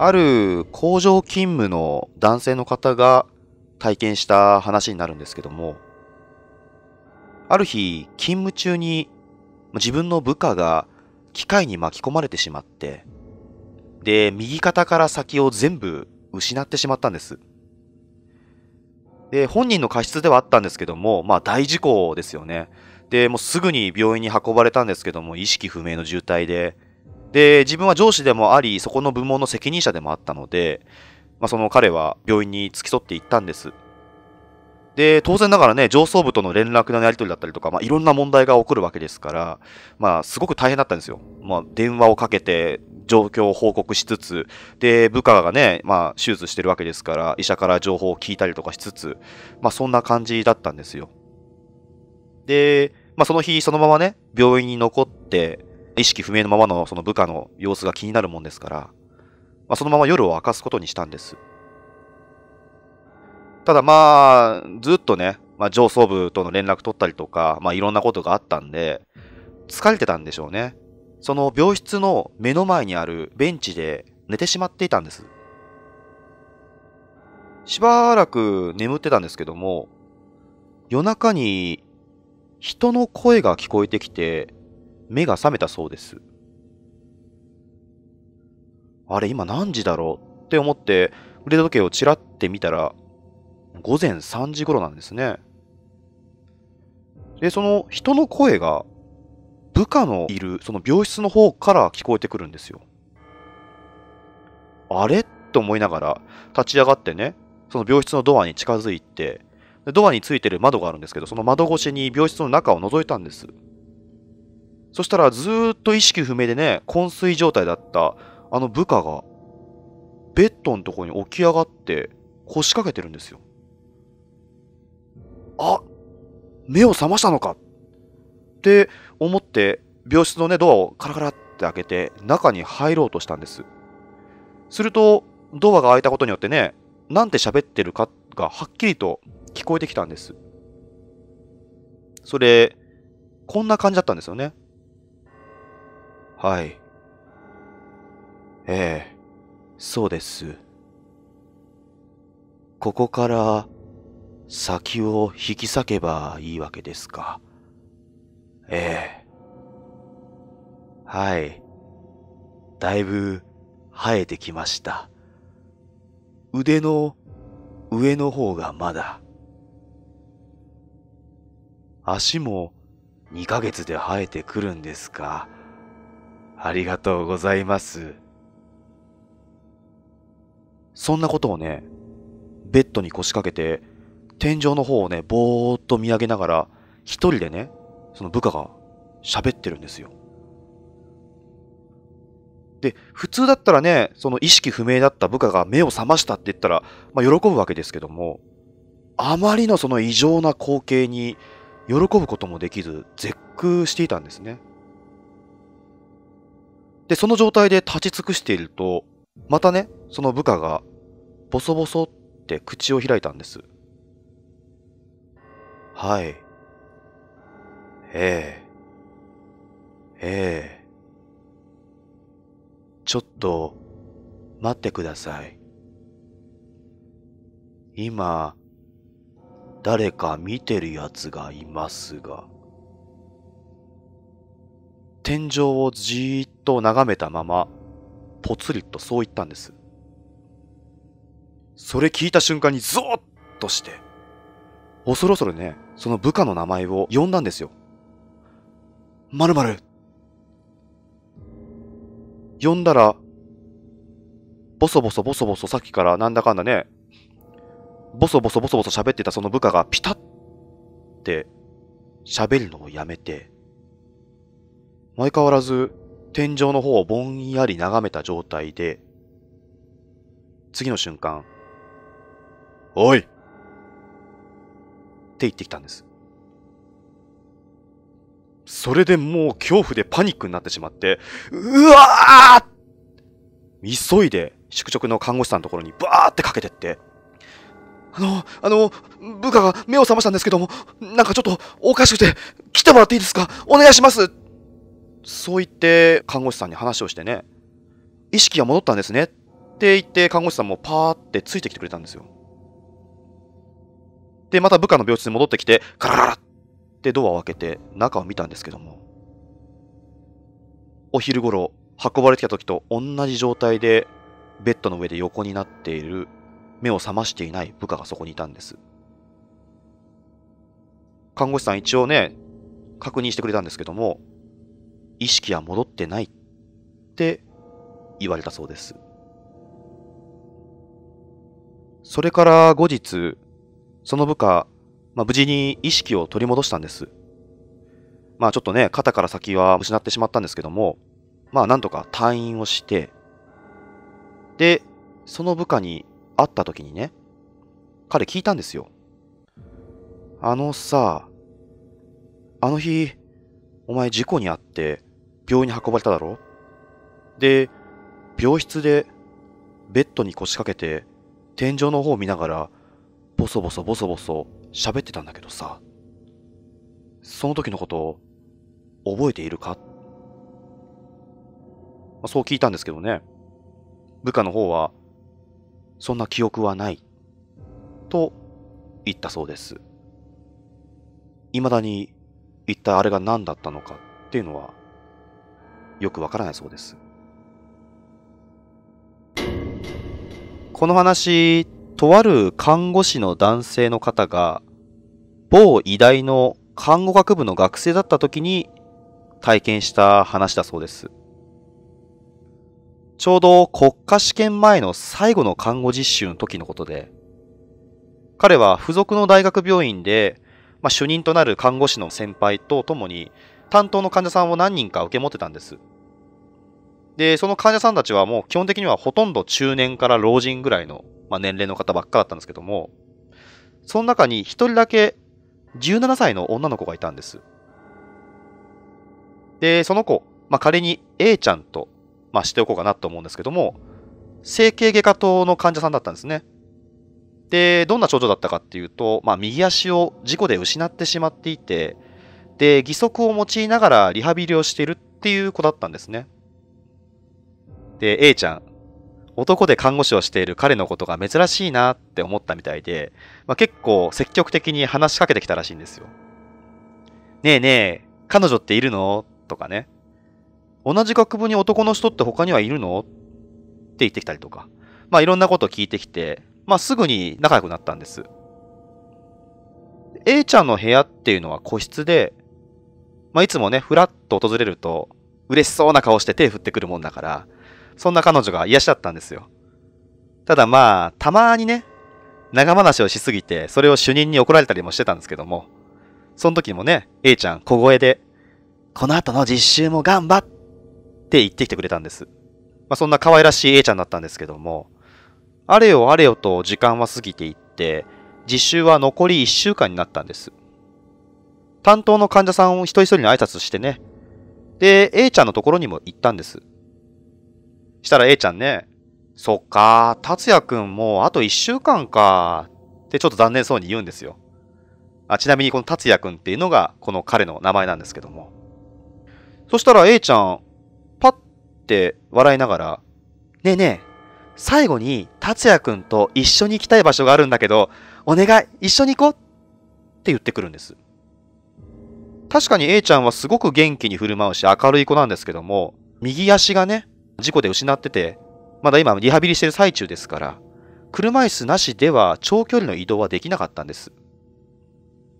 ある工場勤務の男性の方が体験した話になるんですけども、ある日、勤務中に自分の部下が機械に巻き込まれてしまって、で、右肩から先を全部失ってしまったんです。で、本人の過失ではあったんですけども、まあ大事故ですよね。で、もうすぐに病院に運ばれたんですけども、意識不明の重体で、で、自分は上司でもあり、そこの部門の責任者でもあったので、まあ、その彼は病院に付き添って行ったんです。で、当然ながらね、上層部との連絡のやり取りだったりとか、まあ、いろんな問題が起こるわけですから、まあ、すごく大変だったんですよ。まあ、電話をかけて、状況を報告しつつ、で、部下がね、まあ、手術してるわけですから、医者から情報を聞いたりとかしつつ、まあ、そんな感じだったんですよ。で、まあ、その日、そのままね、病院に残って、意識不明のままのその部下の様子が気になるもんですから、まあ、そのまま夜を明かすことにしたんです。ただまあ、ずっとね、まあ、上層部との連絡取ったりとか、まあ、いろんなことがあったんで、疲れてたんでしょうね。その病室の目の前にあるベンチで寝てしまっていたんです。しばらく眠ってたんですけども、夜中に人の声が聞こえてきて、目が覚めたそうです。あれ、今何時だろうって思って、腕時計をちらって見たら、午前3時頃なんですね。で、その人の声が、部下のいる、その病室の方から聞こえてくるんですよ。あれと思いながら、立ち上がってね、その病室のドアに近づいて、ドアについてる窓があるんですけど、その窓越しに病室の中を覗いたんです。そしたらずっと意識不明でね、昏睡状態だったあの部下が、ベッドのとこに起き上がって腰掛けてるんですよ。あ目を覚ましたのかって思って病室のねドアをカラカラって開けて中に入ろうとしたんですするとドアが開いたことによってねなんて喋ってるかがはっきりと聞こえてきたんですそれこんな感じだったんですよねはい。ええ、そうです。ここから先を引き裂けばいいわけですか。ええ。はい。だいぶ生えてきました。腕の上の方がまだ。足も2ヶ月で生えてくるんですか。ありがとうございます。そんなことをね、ベッドに腰掛けて、天井の方をね、ぼーっと見上げながら、一人でね、その部下が喋ってるんですよ。で、普通だったらね、その意識不明だった部下が目を覚ましたって言ったら、まあ、喜ぶわけですけども、あまりのその異常な光景に喜ぶこともできず、絶句していたんですね。で、その状態で立ち尽くしていると、またね、その部下が、ボソボソって口を開いたんです。はい。ええ。ええ。ちょっと、待ってください。今、誰か見てるやつがいますが。天井をじーっとと眺めたまま、ぽつりとそう言ったんです。それ聞いた瞬間にゾーッとして、恐ろそろね、その部下の名前を呼んだんですよ。まるまる呼んだら、ボソボソボソボソさっきからなんだかんだね、ボソボソボソボソ喋ってたその部下がピタッって喋るのをやめて、相変わらず天井の方をぼんやり眺めた状態で、次の瞬間、おいって言ってきたんです。それでもう恐怖でパニックになってしまって、うわあ急いで宿直の看護師さんのところにバーってかけてって、あの、あの、部下が目を覚ましたんですけども、なんかちょっとおかしくて、来てもらっていいですかお願いしますそう言って看護師さんに話をしてね、意識が戻ったんですねって言って看護師さんもパーってついてきてくれたんですよ。で、また部下の病室に戻ってきて、カラララってドアを開けて中を見たんですけども、お昼頃運ばれてきた時と同じ状態でベッドの上で横になっている目を覚ましていない部下がそこにいたんです。看護師さん一応ね、確認してくれたんですけども、意識は戻ってないって言われたそうです。それから後日、その部下、まあ、無事に意識を取り戻したんです。まあちょっとね、肩から先は失ってしまったんですけども、まあなんとか退院をして、で、その部下に会った時にね、彼聞いたんですよ。あのさ、あの日、お前事故に遭って、病院に運ばれただろで、病室でベッドに腰掛けて天井の方を見ながらボソボソボソボソ喋ってたんだけどさ、その時のこと覚えているか、まあ、そう聞いたんですけどね、部下の方はそんな記憶はないと言ったそうです。未だに一体あれが何だったのかっていうのはよくわからないそうです。この話、とある看護師の男性の方が、某医大の看護学部の学生だった時に体験した話だそうです。ちょうど国家試験前の最後の看護実習の時のことで、彼は付属の大学病院で、まあ、主任となる看護師の先輩と共に担当の患者さんを何人か受け持ってたんです。で、その患者さんたちはもう基本的にはほとんど中年から老人ぐらいの、まあ、年齢の方ばっかだったんですけども、その中に一人だけ17歳の女の子がいたんです。で、その子、まあ、仮に A ちゃんと、まあ、しておこうかなと思うんですけども、整形外科等の患者さんだったんですね。で、どんな症状だったかっていうと、まあ、右足を事故で失ってしまっていて、で、義足を用いながらリハビリをしてるっていう子だったんですね。で、A ちゃん、男で看護師をしている彼のことが珍しいなって思ったみたいで、まあ、結構積極的に話しかけてきたらしいんですよ。ねえねえ、彼女っているのとかね。同じ学部に男の人って他にはいるのって言ってきたりとか。まあいろんなことを聞いてきて、まあすぐに仲良くなったんです。A ちゃんの部屋っていうのは個室で、まあ、いつもね、ふらっと訪れると、嬉しそうな顔して手振ってくるもんだから、そんな彼女が癒しだったんですよ。ただまあ、たまにね、長話をしすぎて、それを主任に怒られたりもしてたんですけども、その時もね、A ちゃん小声で、この後の実習も頑張って言ってきてくれたんです。まあ、そんな可愛らしい A ちゃんだったんですけども、あれよあれよと時間は過ぎていって、実習は残り1週間になったんです。担当の患者さんを一人一人に挨拶してね。で、A ちゃんのところにも行ったんです。したら A ちゃんね、そっか、達也くんもうあと1週間か、ってちょっと残念そうに言うんですよ。あちなみにこの達也くんっていうのがこの彼の名前なんですけども。そしたら A ちゃん、パッて笑いながら、ねえねえ、最後に達也くんと一緒に行きたい場所があるんだけど、お願い、一緒に行こうって言ってくるんです。確かに A ちゃんはすごく元気に振る舞うし明るい子なんですけども、右足がね、事故で失ってて、まだ今リハビリしてる最中ですから、車椅子なしでは長距離の移動はできなかったんです。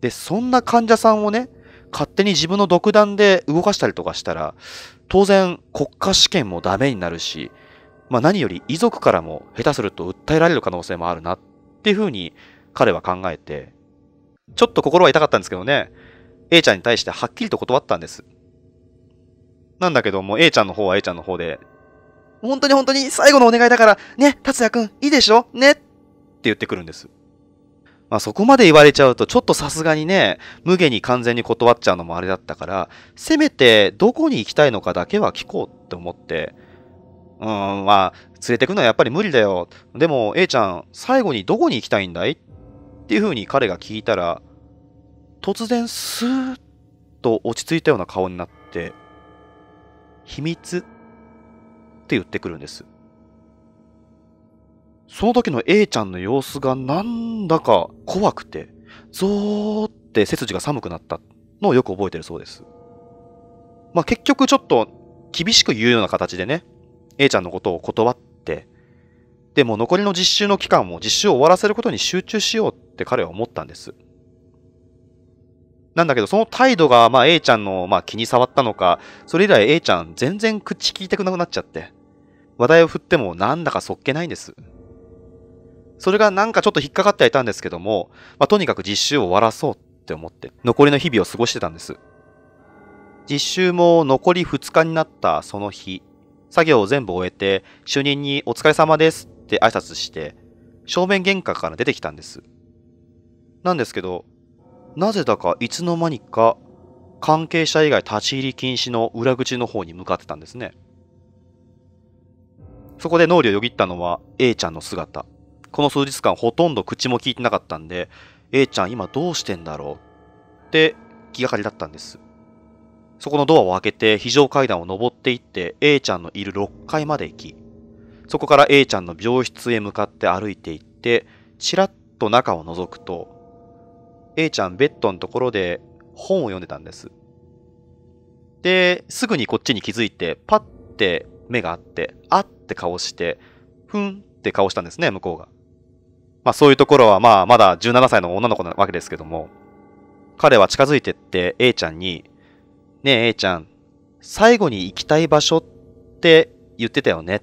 で、そんな患者さんをね、勝手に自分の独断で動かしたりとかしたら、当然国家試験もダメになるし、まあ何より遺族からも下手すると訴えられる可能性もあるなっていうふうに彼は考えて、ちょっと心は痛かったんですけどね、A ちゃんに対してはっきりと断ったんです。なんだけども、A ちゃんの方は A ちゃんの方で、本当に本当に最後のお願いだから、ね、達也くん、いいでしょねって言ってくるんです。まあそこまで言われちゃうと、ちょっとさすがにね、無下に完全に断っちゃうのもあれだったから、せめてどこに行きたいのかだけは聞こうって思って、うん、まあ、連れてくのはやっぱり無理だよ。でも、A ちゃん、最後にどこに行きたいんだいっていうふうに彼が聞いたら、突然スーッと落ち着いたような顔になって、秘密って言ってくるんです。その時の A ちゃんの様子がなんだか怖くて、ゾーって背筋が寒くなったのをよく覚えてるそうです。まあ結局ちょっと厳しく言うような形でね、A ちゃんのことを断って、でも残りの実習の期間も実習を終わらせることに集中しようって彼は思ったんです。なんだけど、その態度が、まあ、A ちゃんの、まあ、気に触ったのか、それ以来 A ちゃん、全然口聞いたくなくなっちゃって、話題を振っても、なんだかそっけないんです。それがなんかちょっと引っかかってはいたんですけども、まあ、とにかく実習を終わらそうって思って、残りの日々を過ごしてたんです。実習も残り2日になったその日、作業を全部終えて、主任にお疲れ様ですって挨拶して、正面玄関から出てきたんです。なんですけど、なぜだかいつの間にか関係者以外立ち入り禁止の裏口の方に向かってたんですね。そこで脳裏をよぎったのは A ちゃんの姿。この数日間ほとんど口も聞いてなかったんで、A ちゃん今どうしてんだろうって気がかりだったんです。そこのドアを開けて非常階段を上っていって A ちゃんのいる6階まで行き、そこから A ちゃんの病室へ向かって歩いていって、ちらっと中を覗くと、A ちゃんベッドのところで本を読んでたんです。で、すぐにこっちに気づいて、パッて目があって、あって顔して、ふんって顔したんですね、向こうが。まあそういうところはまあまだ17歳の女の子なわけですけども、彼は近づいてって A ちゃんに、ねえ A ちゃん、最後に行きたい場所って言ってたよね。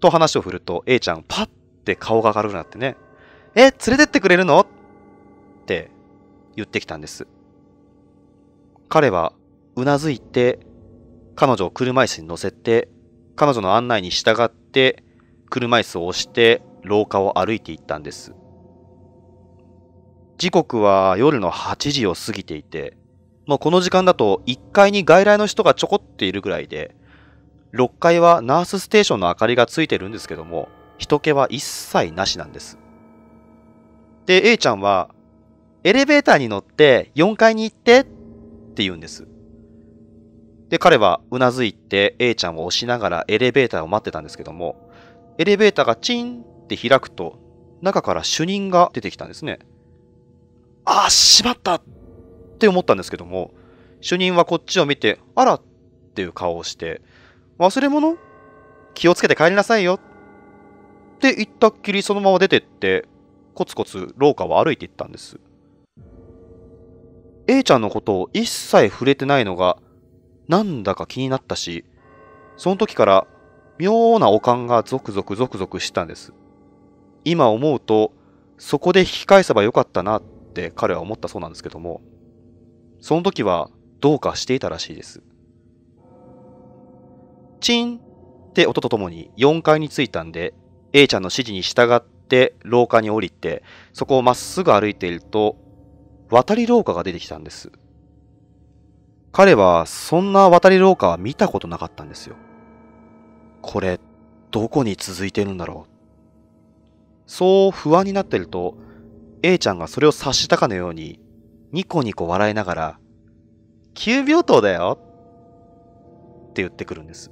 と話を振ると A ちゃんパッて顔が明るくなってね、え、連れてってくれるのって言ってきたんです。彼はうなずいて彼女を車椅子に乗せて彼女の案内に従って車椅子を押して廊下を歩いていったんです時刻は夜の8時を過ぎていてもうこの時間だと1階に外来の人がちょこっているぐらいで6階はナースステーションの明かりがついてるんですけども人気は一切なしなんですで A ちゃんはエレベーターに乗って4階に行ってって言うんです。で、彼はうなずいて A ちゃんを押しながらエレベーターを待ってたんですけども、エレベーターがチンって開くと、中から主任が出てきたんですね。ああ、しまったって思ったんですけども、主任はこっちを見て、あらっていう顔をして、忘れ物気をつけて帰りなさいよって言ったっきりそのまま出てって、コツコツ廊下を歩いていったんです。A ちゃんのことを一切触れてないのが、なんだか気になったし、その時から妙なおかんがゾクゾクゾクゾクしたんです。今思うと、そこで引き返せばよかったなって彼は思ったそうなんですけども、その時はどうかしていたらしいです。チンって音とともに4階に着いたんで、A ちゃんの指示に従って廊下に降りて、そこをまっすぐ歩いていると、渡り廊下が出てきたんです。彼はそんな渡り廊下は見たことなかったんですよ。これ、どこに続いてるんだろう。そう不安になってると、A ちゃんがそれを察したかのように、ニコニコ笑いながら、急病棟だよって言ってくるんです。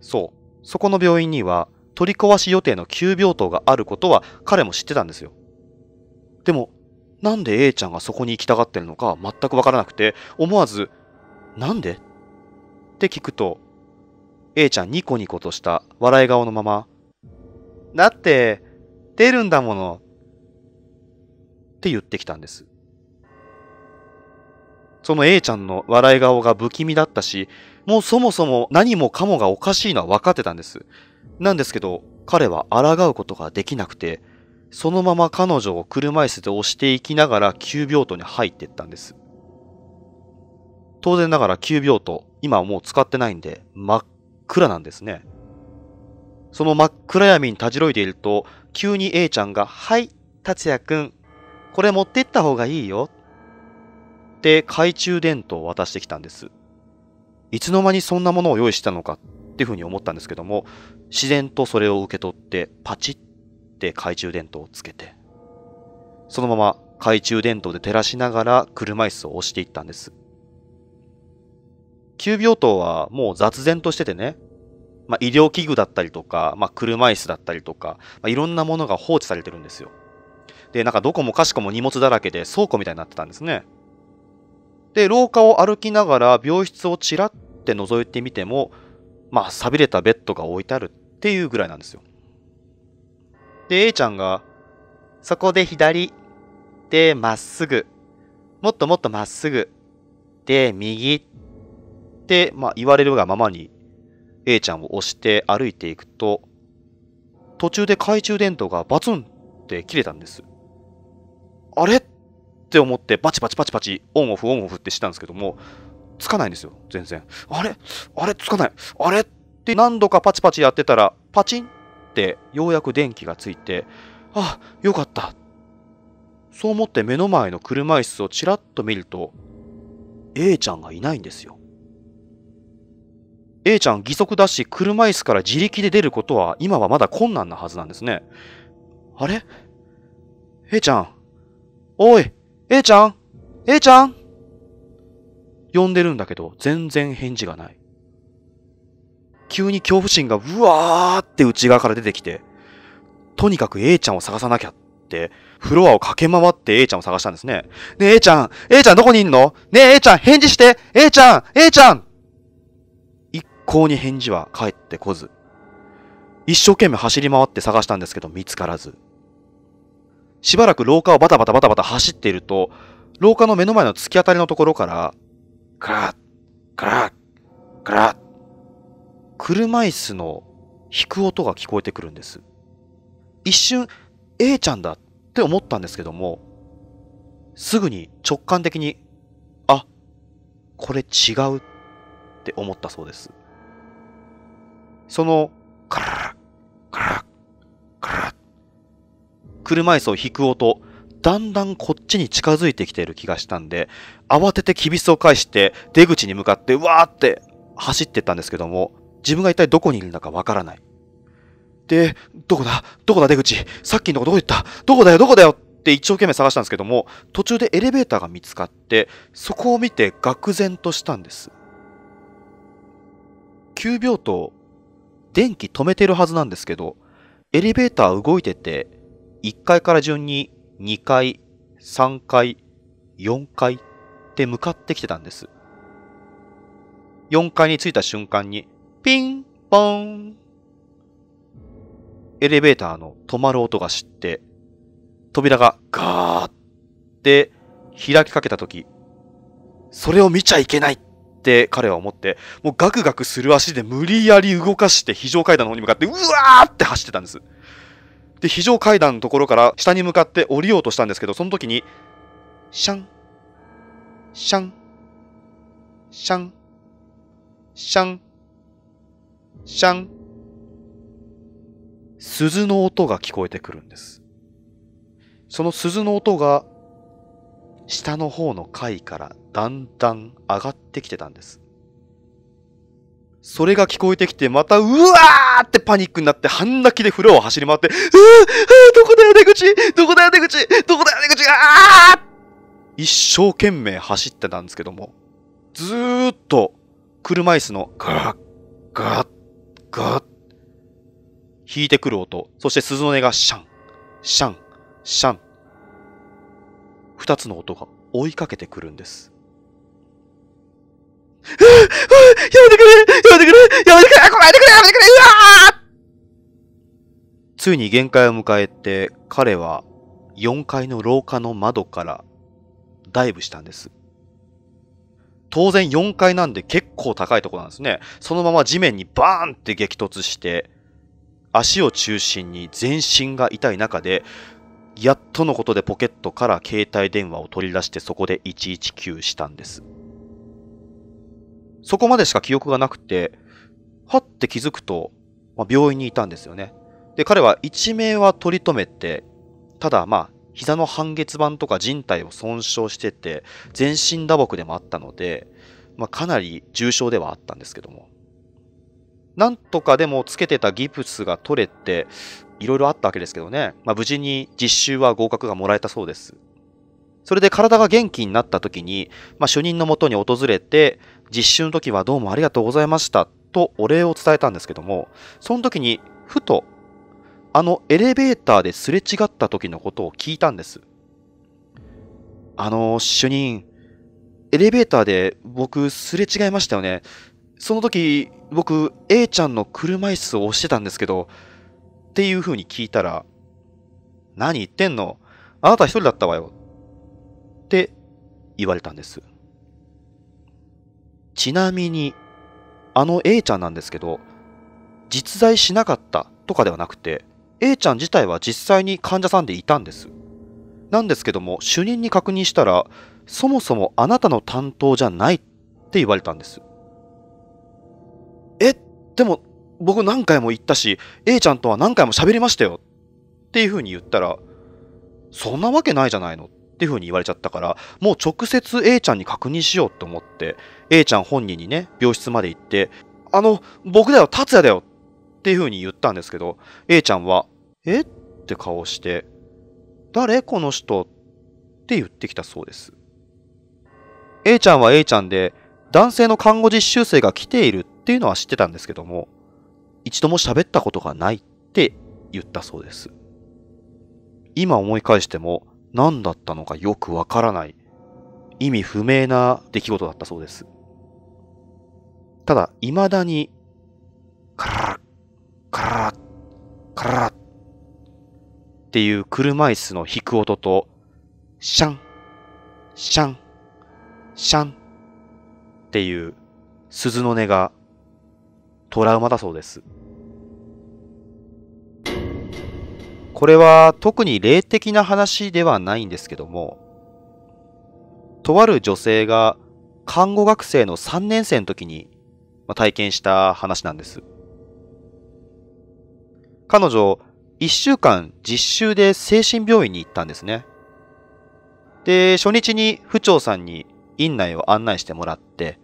そう、そこの病院には取り壊し予定の急病棟があることは彼も知ってたんですよ。でも、なんで A ちゃんがそこに行きたがってるのか全くわからなくて、思わず、なんでって聞くと、A ちゃんニコニコとした笑い顔のまま、だって、出るんだもの。って言ってきたんです。その A ちゃんの笑い顔が不気味だったし、もうそもそも何もかもがおかしいのは分かってたんです。なんですけど、彼は抗うことができなくて、そのまま彼女を車椅子で押していきながら急病棟に入っていったんです。当然ながら急病棟、今はもう使ってないんで真っ暗なんですね。その真っ暗闇にたじろいでいると、急に A ちゃんが、はい、達也くん、これ持ってった方がいいよ。って懐中電灯を渡してきたんです。いつの間にそんなものを用意したのかっていうふうに思ったんですけども、自然とそれを受け取ってパチッって懐中電灯をつけて、そのまま懐中電灯で照らしながら車椅子を押していったんです。急病棟はもう雑然としててね、まあ、医療器具だったりとか、まあ、車椅子だったりとか、まあ、いろんなものが放置されてるんですよ。で、なんかどこもかしこも荷物だらけで倉庫みたいになってたんですね。で、廊下を歩きながら病室をちらって覗いてみても、まあ、錆びれたベッドが置いてあるっていうぐらいなんですよ。で、A ちゃんが、そこで左、で、まっすぐ、もっともっとまっすぐ、で、右、って、まあ、言われるがままに、A ちゃんを押して歩いていくと、途中で懐中電灯がバツンって切れたんです。あれって思ってバチバチバチバチオンオフオンオフってしたんですけどもつかないんですよ全然あれあれつかないあれって何度かパチパチやってたらパチンってようやく電気がついて、あ、よかった。そう思って目の前の車椅子をちらっと見ると、A ちゃんがいないんですよ。A ちゃん義足だし、車椅子から自力で出ることは今はまだ困難なはずなんですね。あれ ?A ちゃん。おい !A ちゃん !A ちゃん呼んでるんだけど、全然返事がない。急に恐怖心がうわーって内側から出てきて、とにかく A ちゃんを探さなきゃって、フロアを駆け回って A ちゃんを探したんですね。ねえ A ちゃん !A ちゃんどこにいんのねえ A ちゃん返事して !A ちゃん !A ちゃん一向に返事は返ってこず、一生懸命走り回って探したんですけど見つからず。しばらく廊下をバタバタバタバタ走っていると、廊下の目の前の突き当たりのところから、カラッ、カラッ、ラッ、車椅子の引く音が聞こえてくるんです一瞬 A ちゃんだって思ったんですけどもすぐに直感的にあこれ違うって思ったそうですそのカララカラカラ車椅子を引く音だんだんこっちに近づいてきている気がしたんで慌ててきびすを返して出口に向かってわーって走ってったんですけども自分が一体どこにいるんだかわからない。で、どこだどこだ出口さっきのとこどこ行ったどこだよどこだよって一生懸命探したんですけども、途中でエレベーターが見つかって、そこを見て愕然としたんです。急病棟、電気止めてるはずなんですけど、エレベーター動いてて、1階から順に2階、3階、4階って向かってきてたんです。4階に着いた瞬間に、ピンポン。エレベーターの止まる音が知って、扉がガーって開きかけた時、それを見ちゃいけないって彼は思って、もうガクガクする足で無理やり動かして非常階段の方に向かって、うわーって走ってたんです。で、非常階段のところから下に向かって降りようとしたんですけど、その時に、シャン、シャン、シャン、シャン、シャン鈴の音が聞こえてくるんです。その鈴の音が下の方の階からだんだん上がってきてたんです。それが聞こえてきて、また、うわーってパニックになって、半泣きで風呂を走り回って、うー、ー、どこだよ出口どこだよ出口どこだよ出口あー一生懸命走ってたんですけども、ずーっと車椅子のガッガッガーッ、引いてくる音、そして鈴の音がシャン、シャン、シャン。二つの音が追いかけてくるんです。やめてくれやめてくれやめてくれ来ないでくれやめてくれうわついに限界を迎えて彼は4階の廊下の窓からダイブしたんです。当然4階なんで結構高いとこなんですね。そのまま地面にバーンって激突して、足を中心に全身が痛い中で、やっとのことでポケットから携帯電話を取り出してそこで119したんです。そこまでしか記憶がなくて、はって気づくと、まあ、病院にいたんですよね。で、彼は一命は取り留めて、ただまあ膝の半月板とか人体を損傷してて、全身打撲でもあったので、まあ、かなり重症ではあったんですけども。なんとかでもつけてたギプスが取れて、いろいろあったわけですけどね、まあ、無事に実習は合格がもらえたそうです。それで体が元気になった時に、まあ、主任のもとに訪れて、実習の時はどうもありがとうございましたとお礼を伝えたんですけども、その時にふとあのエレベーターですれ違った時のことを聞いたんです。あの、主任、エレベーターで僕すれ違いましたよね。その時、僕、A ちゃんの車椅子を押してたんですけど、っていう風に聞いたら、何言ってんのあなた一人だったわよ。って言われたんです。ちなみに、あの A ちゃんなんですけど、実在しなかったとかではなくて、A ちゃん自体は実際に患者さんでいたんですなんですけども主任に確認したらそもそもあなたの担当じゃないって言われたんですえでも僕何回も言ったし A ちゃんとは何回も喋りましたよっていうふうに言ったらそんなわけないじゃないのっていうふうに言われちゃったからもう直接 A ちゃんに確認しようと思って A ちゃん本人にね病室まで行ってあの僕だよ達也だよっていうふうに言ったんですけど A ちゃんはえって顔して、誰この人って言ってきたそうです。A ちゃんは A ちゃんで、男性の看護実習生が来ているっていうのは知ってたんですけども、一度も喋ったことがないって言ったそうです。今思い返しても何だったのかよくわからない意味不明な出来事だったそうです。ただ、未だに、カラッ、カラッ、カラッ、っていう車椅子の弾く音と、シャン、シャン、シャンっていう鈴の音がトラウマだそうです。これは特に霊的な話ではないんですけども、とある女性が看護学生の3年生の時に体験した話なんです。彼女、1週間実習で精神病院に行ったんですね。で、初日に府長さんに院内を案内してもらって、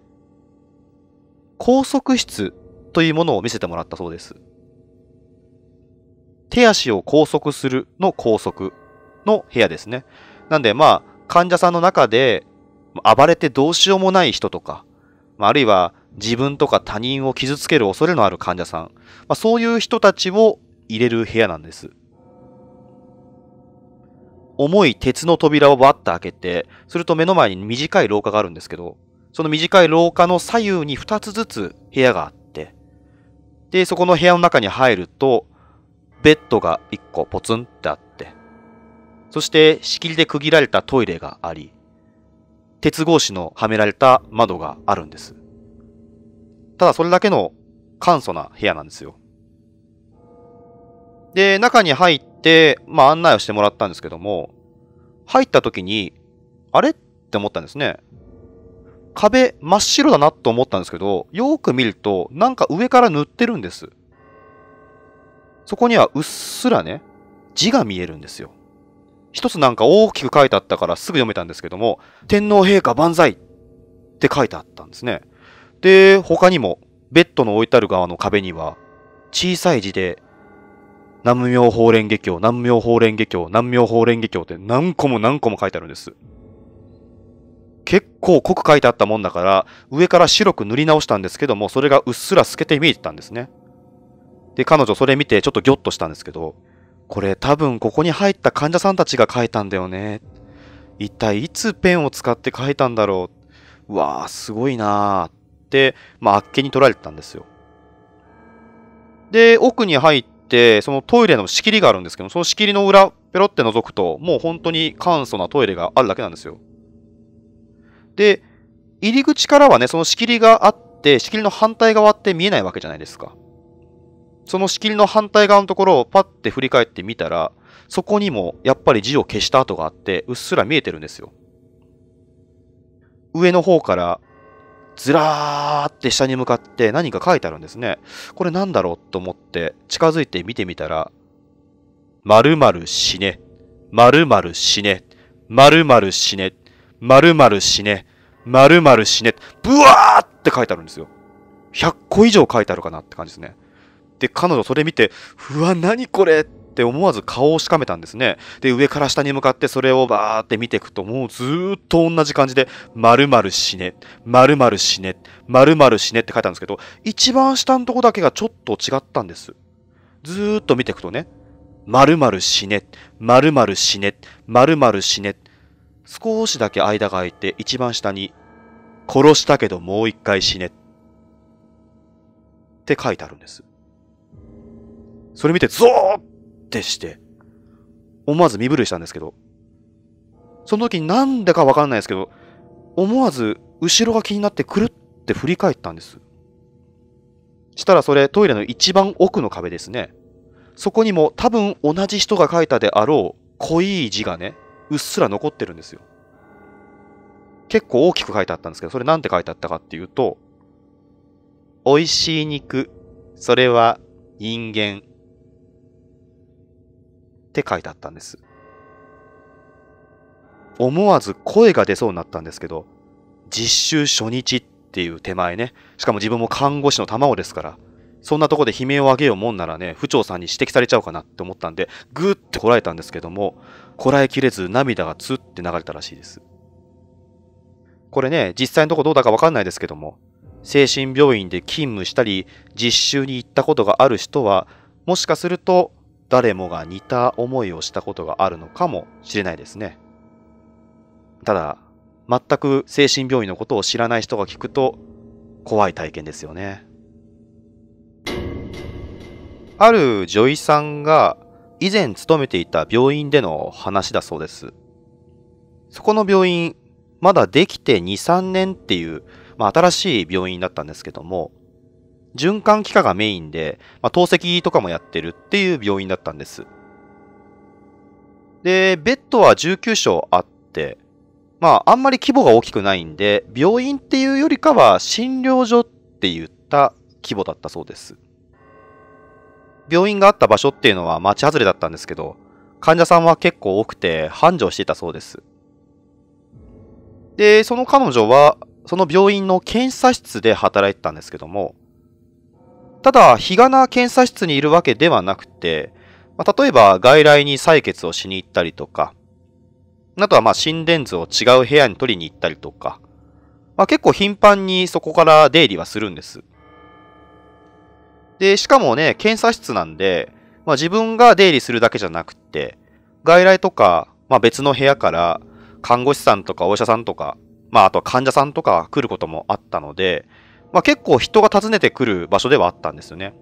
拘束室というものを見せてもらったそうです。手足を拘束するの拘束の部屋ですね。なんでまあ患者さんの中で暴れてどうしようもない人とか、あるいは自分とか他人を傷つける恐れのある患者さん、まあ、そういう人たちを入れる部屋なんです。重い鉄の扉をバッと開けて、すると目の前に短い廊下があるんですけど、その短い廊下の左右に2つずつ部屋があって、で、そこの部屋の中に入ると、ベッドが1個ポツンってあって、そして仕切りで区切られたトイレがあり、鉄格子のはめられた窓があるんです。ただそれだけの簡素な部屋なんですよ。で、中に入って、まあ、案内をしてもらったんですけども、入った時に、あれって思ったんですね。壁真っ白だなと思ったんですけど、よく見ると、なんか上から塗ってるんです。そこにはうっすらね、字が見えるんですよ。一つなんか大きく書いてあったからすぐ読めたんですけども、天皇陛下万歳って書いてあったんですね。で、他にも、ベッドの置いてある側の壁には、小さい字で、南妙法蓮華経、南妙法蓮華経、南妙法蓮華経って何個も何個も書いてあるんです。結構濃く書いてあったもんだから、上から白く塗り直したんですけども、それがうっすら透けて見えてたんですね。で、彼女それ見てちょっとギョッとしたんですけど、これ多分ここに入った患者さんたちが書いたんだよね。一体いつペンを使って書いたんだろう。うわあ、すごいなーって、まあ、あっけに取られてたんですよ。で、奥に入っ、そのトイレの仕切りがあるんですけど、その仕切りの裏、ペロって覗くと、もう本当に簡素なトイレがあるだけなんですよ。で、入り口からはね、その仕切りがあって、仕切りの反対側って見えないわけじゃないですか。その仕切りの反対側のところをパッて振り返ってみたら、そこにもやっぱり字を消した跡があって、うっすら見えてるんですよ。上の方からずらーって下に向かって何か書いてあるんですね。これなんだろうと思って近づいて見てみたら、〇〇死ね、〇〇死ね、〇〇死ね、〇〇死ね、〇〇死ね、ブワーって書いてあるんですよ。100個以上書いてあるかなって感じですね。で、彼女それ見て、うわ、何これって思わず顔をしかめたんですね。で、上から下に向かってそれをバーって見ていくと、もうずっと同じ感じで、〇〇死ね、〇〇死ね、〇〇死ねって書いたんですけど、一番下のとこだけがちょっと違ったんです。ずっと見ていくとね、〇〇死ね、〇〇死ね、〇〇死ね、少しだけ間が空いて一番下に、殺したけどもう一回死ねって書いてあるんです。それ見てゾーッってして、思わず身震いしたんですけど、その時になんでかわかんないですけど、思わず後ろが気になってくるって振り返ったんです。したらそれトイレの一番奥の壁ですね。そこにも多分同じ人が書いたであろう濃い字がね、うっすら残ってるんですよ。結構大きく書いてあったんですけど、それなんて書いてあったかっていうと、美味しい肉、それは人間。って書いてあったんです。思わず声が出そうになったんですけど、実習初日っていう手前ね、しかも自分も看護師の卵ですから、そんなとこで悲鳴を上げようもんならね、府長さんに指摘されちゃうかなって思ったんで、ぐーってこらえたんですけども、こらえきれず涙がツって流れたらしいです。これね、実際のとこどうだかわかんないですけども、精神病院で勤務したり、実習に行ったことがある人は、もしかすると誰もが似た思いをしたことがあるのかもしれないですね。ただ、全く精神病院のことを知らない人が聞くと怖い体験ですよね。ある女医さんが以前勤めていた病院での話だそうです。そこの病院、まだできて2、3年っていう、まあ、新しい病院だったんですけども、循環器科がメインで、まあ、透析とかもやってるっていう病院だったんです。で、ベッドは19床あって、まあ、あんまり規模が大きくないんで、病院っていうよりかは診療所って言った規模だったそうです。病院があった場所っていうのは町外れだったんですけど、患者さんは結構多くて繁盛していたそうです。で、その彼女は、その病院の検査室で働いてたんですけども、ただ、日がな検査室にいるわけではなくて、まあ、例えば外来に採血をしに行ったりとか、あとはまあ心電図を違う部屋に取りに行ったりとか、まあ、結構頻繁にそこから出入りはするんです。で、しかもね、検査室なんで、まあ、自分が出入りするだけじゃなくて、外来とか、まあ、別の部屋から看護師さんとかお医者さんとか、まあ、あとは患者さんとか来ることもあったので、まあ、結構人が訪ねてくる場所ではあったんですよね。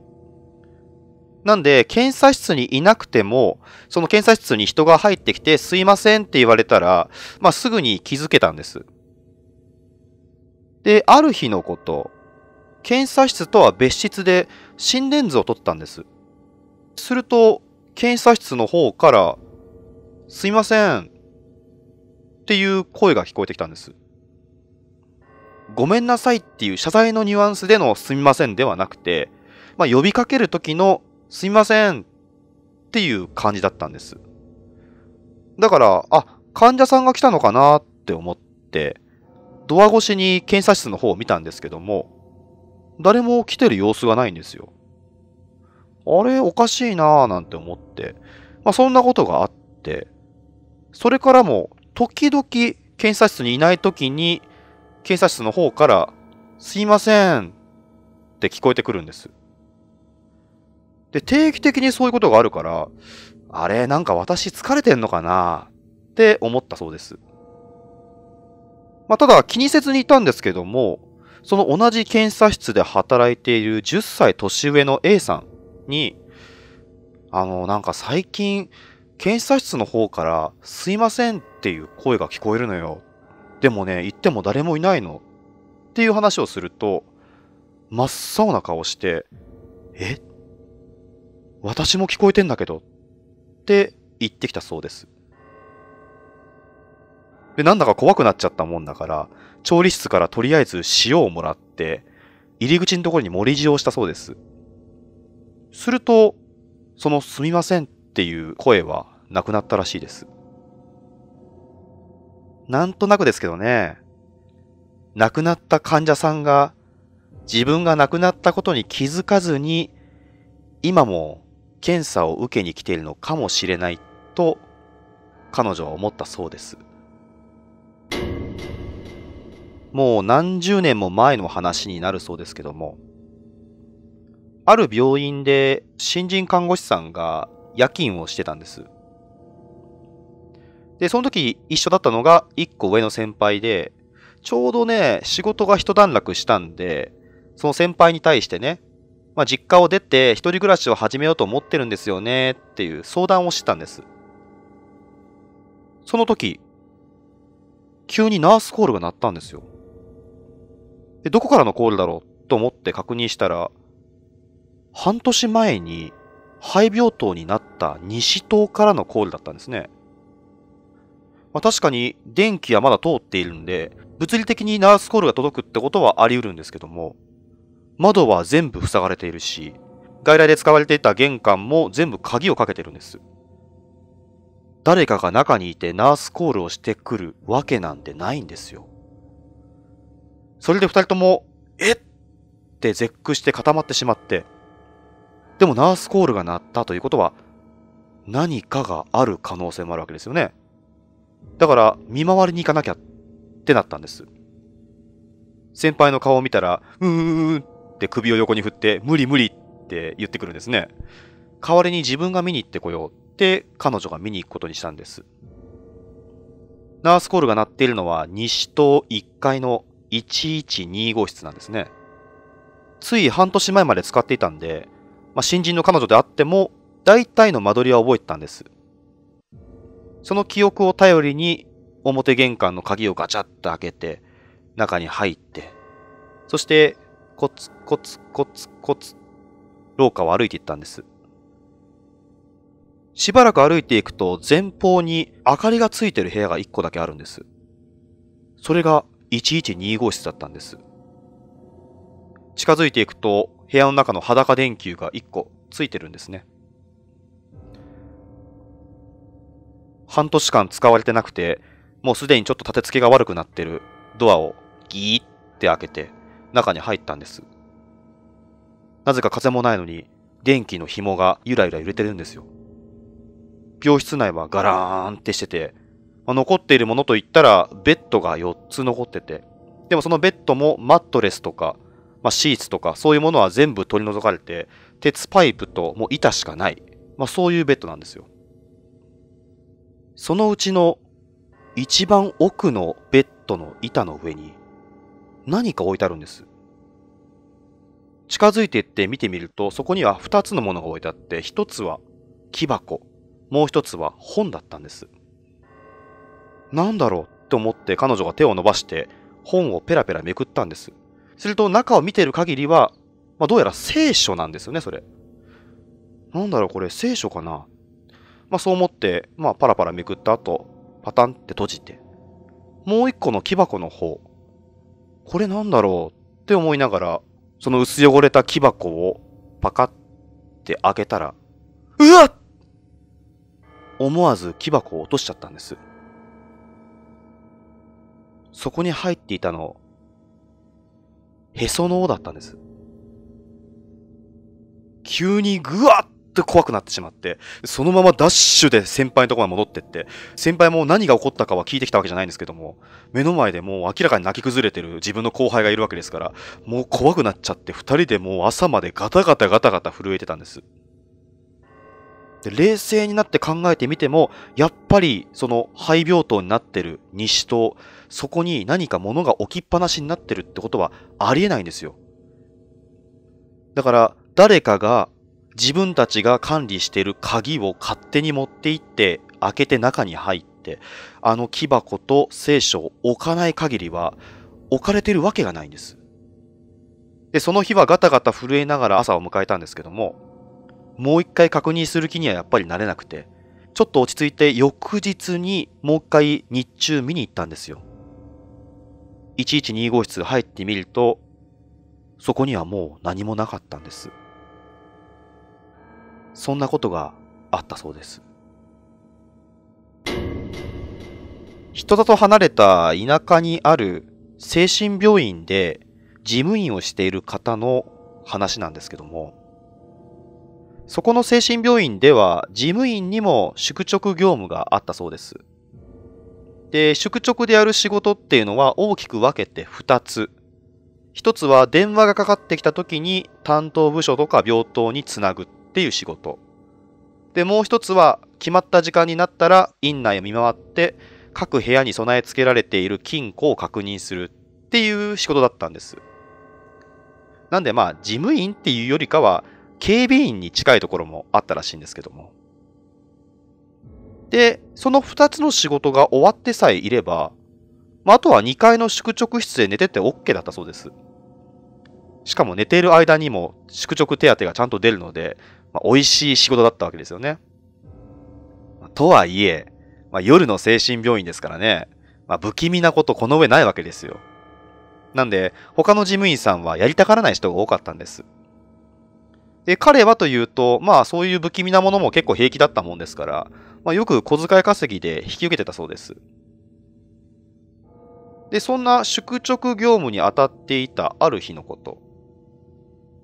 なんで、検査室にいなくても、その検査室に人が入ってきて、すいませんって言われたら、まあ、すぐに気づけたんです。で、ある日のこと、検査室とは別室で心電図を取ったんです。すると、検査室の方から、すいませんっていう声が聞こえてきたんです。ごめんなさいっていう謝罪のニュアンスでのすみませんではなくて、まあ、呼びかける時のすみませんっていう感じだったんです。だから、あ、患者さんが来たのかなって思って、ドア越しに検査室の方を見たんですけども、誰も来てる様子がないんですよ。あれ、おかしいなぁなんて思って、まあ、そんなことがあって、それからも時々検査室にいない時に検査室の方から、すいませんって聞こえてくるんです。で、定期的にそういうことがあるから、あれ、なんか私疲れてんのかなって思ったそうです。まあ、ただ気にせずにいたんですけども、その同じ検査室で働いている10歳年上の A さんに、あの、なんか最近、検査室の方から、すいませんっていう声が聞こえるのよでもね、行っても誰もいないの。っていう話をすると、真っ青な顔して、え私も聞こえてんだけど。って言ってきたそうです。で、なんだか怖くなっちゃったもんだから、調理室からとりあえず塩をもらって、入り口のところに盛り塩をしたそうです。すると、そのすみませんっていう声はなくなったらしいです。なんとなくですけどね、亡くなった患者さんが自分が亡くなったことに気づかずに、今も検査を受けに来ているのかもしれないと彼女は思ったそうです。もう何十年も前の話になるそうですけども、ある病院で新人看護師さんが夜勤をしてたんです。で、その時一緒だったのが一個上の先輩で、ちょうどね、仕事が一段落したんで、その先輩に対してね、まあ、実家を出て一人暮らしを始めようと思ってるんですよねっていう相談をしてたんです。その時、急にナースコールが鳴ったんですよ。で、どこからのコールだろうと思って確認したら、半年前に肺病棟になった西棟からのコールだったんですね。まあ、確かに電気はまだ通っているんで、物理的にナースコールが届くってことはあり得るんですけども、窓は全部塞がれているし、外来で使われていた玄関も全部鍵をかけてるんです。誰かが中にいてナースコールをしてくるわけなんてないんですよ。それで二人とも、えって絶句して固まってしまって、でもナースコールが鳴ったということは、何かがある可能性もあるわけですよね。だから見回りに行かなきゃってなったんです。先輩の顔を見たら、うーんって首を横に振って、無理無理って言ってくるんですね。代わりに自分が見に行ってこようって彼女が見に行くことにしたんです。ナースコールが鳴っているのは西棟1階の112号室なんですね。つい半年前まで使っていたんで、まあ、新人の彼女であっても、大体の間取りは覚えてたんです。その記憶を頼りに、表玄関の鍵をガチャッと開けて、中に入って、そして、コツコツコツコツ、廊下を歩いていったんです。しばらく歩いていくと、前方に明かりがついてる部屋が1個だけあるんです。それが112号室だったんです。近づいていくと、部屋の中の裸電球が1個ついてるんですね。半年間使われてなくて、もうすでにちょっと立て付けが悪くなってるドアをギーって開けて中に入ったんです。なぜか風もないのに電気の紐がゆらゆら揺れてるんですよ。病室内はガラーンってしてて、まあ、残っているものといったらベッドが4つ残ってて、でもそのベッドもマットレスとか、まあ、シーツとかそういうものは全部取り除かれて、鉄パイプともう板しかない、まあ、そういうベッドなんですよ。そのうちの一番奥のベッドの板の上に何か置いてあるんです。近づいていって見てみると、そこには二つのものが置いてあって、一つは木箱、もう一つは本だったんです。なんだろうと思って彼女が手を伸ばして本をペラペラめくったんです。すると中を見てる限りは、まあ、どうやら聖書なんですよね、それ。なんだろう、これ聖書かなまあ、そう思って、まあ、パラパラめくった後、パタンって閉じて、もう一個の木箱の方、これなんだろうって思いながら、その薄汚れた木箱をパカって開けたら、うわっ思わず木箱を落としちゃったんです。そこに入っていたの、へその緒だったんです。急にぐわっと怖くなってしまって、そのままダッシュで先輩のところまで戻ってって、先輩も何が起こったかは聞いてきたわけじゃないんですけども、目の前でもう明らかに泣き崩れてる自分の後輩がいるわけですから、もう怖くなっちゃって、2人でもう朝までガタガタガタガタ震えてたんです。で冷静になって考えてみても、やっぱりその肺病棟になってる西と、そこに何か物が置きっぱなしになってるってことはありえないんですよ。だから、誰かが自分たちが管理してる鍵を勝手に持って行って開けて中に入ってあの木箱と聖書を置かない限りは置かれてるわけがないんです。で、その日はガタガタ震えながら朝を迎えたんですけども、もう一回確認する気にはやっぱりなれなくて、ちょっと落ち着いて翌日にもう一回日中見に行ったんですよ。1125室入ってみると、そこにはもう何もなかったんです。そんなことがあったそうです人里離れた田舎にある精神病院で事務員をしている方の話なんですけどもそこの精神病院では事務員にも宿直業務があったそうです。で、宿直でやる仕事っていうのは大きく分けて2つ。1つは電話がかかってきた時に担当部署とか病棟につなぐ。っていう仕事。で、もう一つは、決まった時間になったら、院内を見回って、各部屋に備え付けられている金庫を確認するっていう仕事だったんです。なんでまあ、事務員っていうよりかは、警備員に近いところもあったらしいんですけども。で、その2つの仕事が終わってさえいれば、まあ、あとは2階の宿直室で寝てて OK だったそうです。しかも寝ている間にも宿直手当がちゃんと出るので、まあ、美味しい仕事だったわけですよね。とはいえ、まあ、夜の精神病院ですからね、まあ、不気味なことこの上ないわけですよ。なんで、他の事務員さんはやりたがらない人が多かったんです。で、彼はというと、まあそういう不気味なものも結構平気だったもんですから、まあ、よく小遣い稼ぎで引き受けてたそうです。で、そんな宿直業務に当たっていたある日のこと。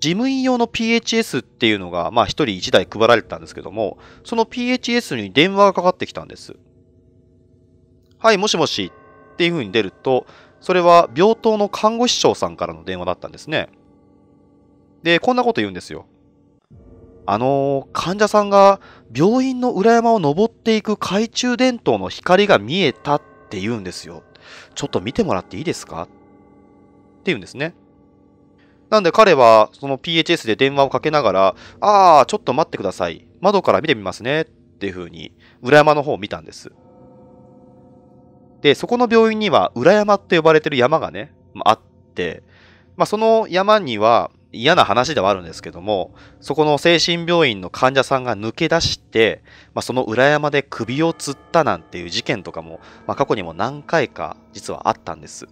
事務員用の PHS っていうのが、まあ、1人1台配られてたんですけども、その PHS に電話がかかってきたんです。はい、もしもしっていう風に出ると、それは病棟の看護師長さんからの電話だったんですね。で、こんなこと言うんですよ。あのー、患者さんが病院の裏山を登っていく懐中電灯の光が見えたって言うんですよ。ちょっと見てもらっていいですかって言うんですね。なんで彼はその PHS で電話をかけながら、ああ、ちょっと待ってください。窓から見てみますね。っていうふうに、裏山の方を見たんです。で、そこの病院には裏山って呼ばれてる山がね、まあ、あって、まあ、その山には嫌な話ではあるんですけども、そこの精神病院の患者さんが抜け出して、まあ、その裏山で首を吊ったなんていう事件とかも、まあ、過去にも何回か実はあったんです。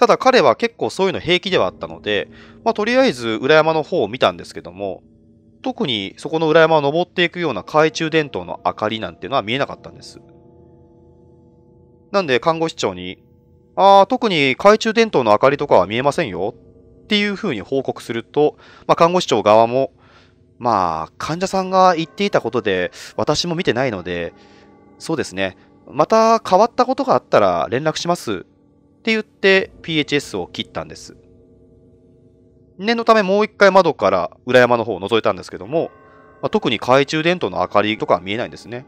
ただ彼は結構そういうの平気ではあったので、まあ、とりあえず裏山の方を見たんですけども、特にそこの裏山を登っていくような懐中電灯の明かりなんてのは見えなかったんです。なんで看護師長に、ああ、特に懐中電灯の明かりとかは見えませんよっていうふうに報告すると、まあ、看護師長側も、まあ、患者さんが言っていたことで私も見てないので、そうですね、また変わったことがあったら連絡しますって言って PHS を切ったんです。念のためもう一回窓から裏山の方を覗いたんですけども、まあ、特に懐中電灯の明かりとかは見えないんですね。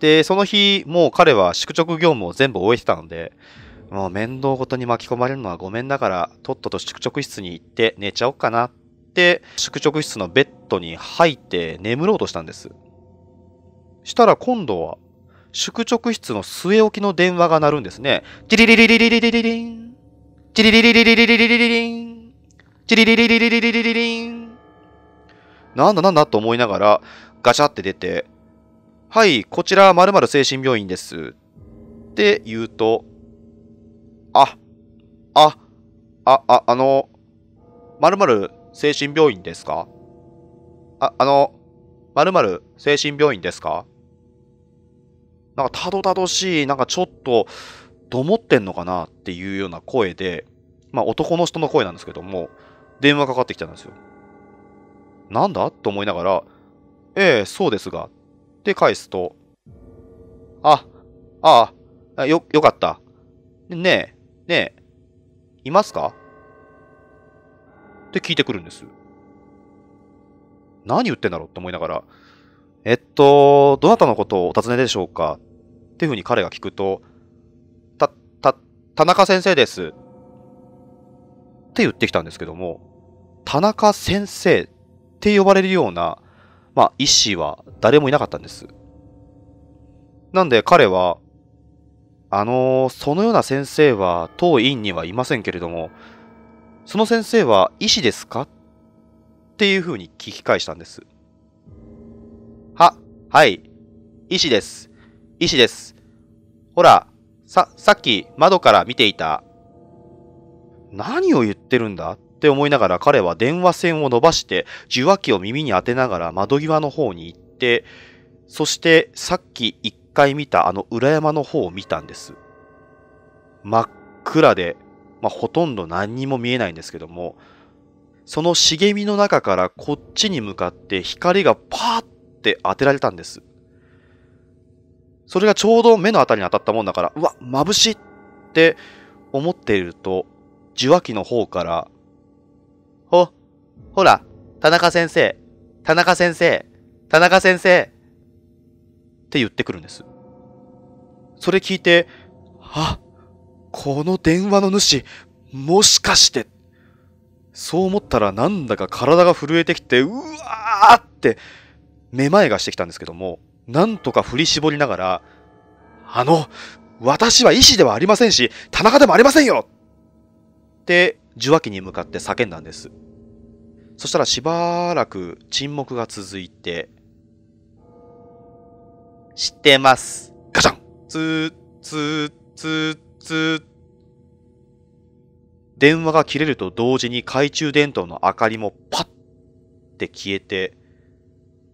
で、その日、もう彼は宿直業務を全部終えてたので、もう面倒ごとに巻き込まれるのはごめんだから、とっとと宿直室に行って寝ちゃおっかなって、宿直室のベッドに入って眠ろうとしたんです。したら今度は宿直室の据え置きの電話が鳴るんですね。チリリリリリリリリリン。チリリリリリリリリリリリン。チリリリリリリリリリリン。なんだなんだと思いながら、ガチャって出て、はい、こちら〇〇精神病院です。って言うと、あ、あ、あ、あ、あの、〇〇精神病院ですかあ、あの、〇〇精神病院ですかなんかたどたどしい、なんかちょっと、どもってんのかなっていうような声で、まあ男の人の声なんですけども、電話かかってきたんですよ。なんだと思いながら、ええ、そうですが。って返すと、あ、ああ、よ、よかった。ねえ、ねえ、いますかって聞いてくるんです。何言ってんだろうって思いながら、えっと、どなたのことをお尋ねでしょうかっていうふうに彼が聞くと、た、た、田中先生です。って言ってきたんですけども、田中先生って呼ばれるような、まあ、医師は誰もいなかったんです。なんで彼は、あのー、そのような先生は当院にはいませんけれども、その先生は医師ですかっていうふうに聞き返したんです。は、はい、医師です。医師です。ほら、さ、さっき窓から見ていた。何を言ってるんだって思いながら彼は電話線を伸ばして受話器を耳に当てながら窓際の方に行って、そしてさっき一回見たあの裏山の方を見たんです。真っ暗で、まあ、ほとんど何にも見えないんですけども、その茂みの中からこっちに向かって光がパーって当てられたんです。それがちょうど目の辺りに当たったもんだから、うわ、眩しいって思っていると、受話器の方から、ほ、ほら、田中先生、田中先生、田中先生って言ってくるんです。それ聞いて、あ、この電話の主、もしかして、そう思ったらなんだか体が震えてきて、うわーって、めまいがしてきたんですけども、なんとか振り絞りながら、あの、私は医師ではありませんし、田中でもありませんよって受話器に向かって叫んだんです。そしたらしばらく沈黙が続いて、知ってます。ガチャンつー、つー、ー、ー。電話が切れると同時に懐中電灯の明かりもパッって消えて、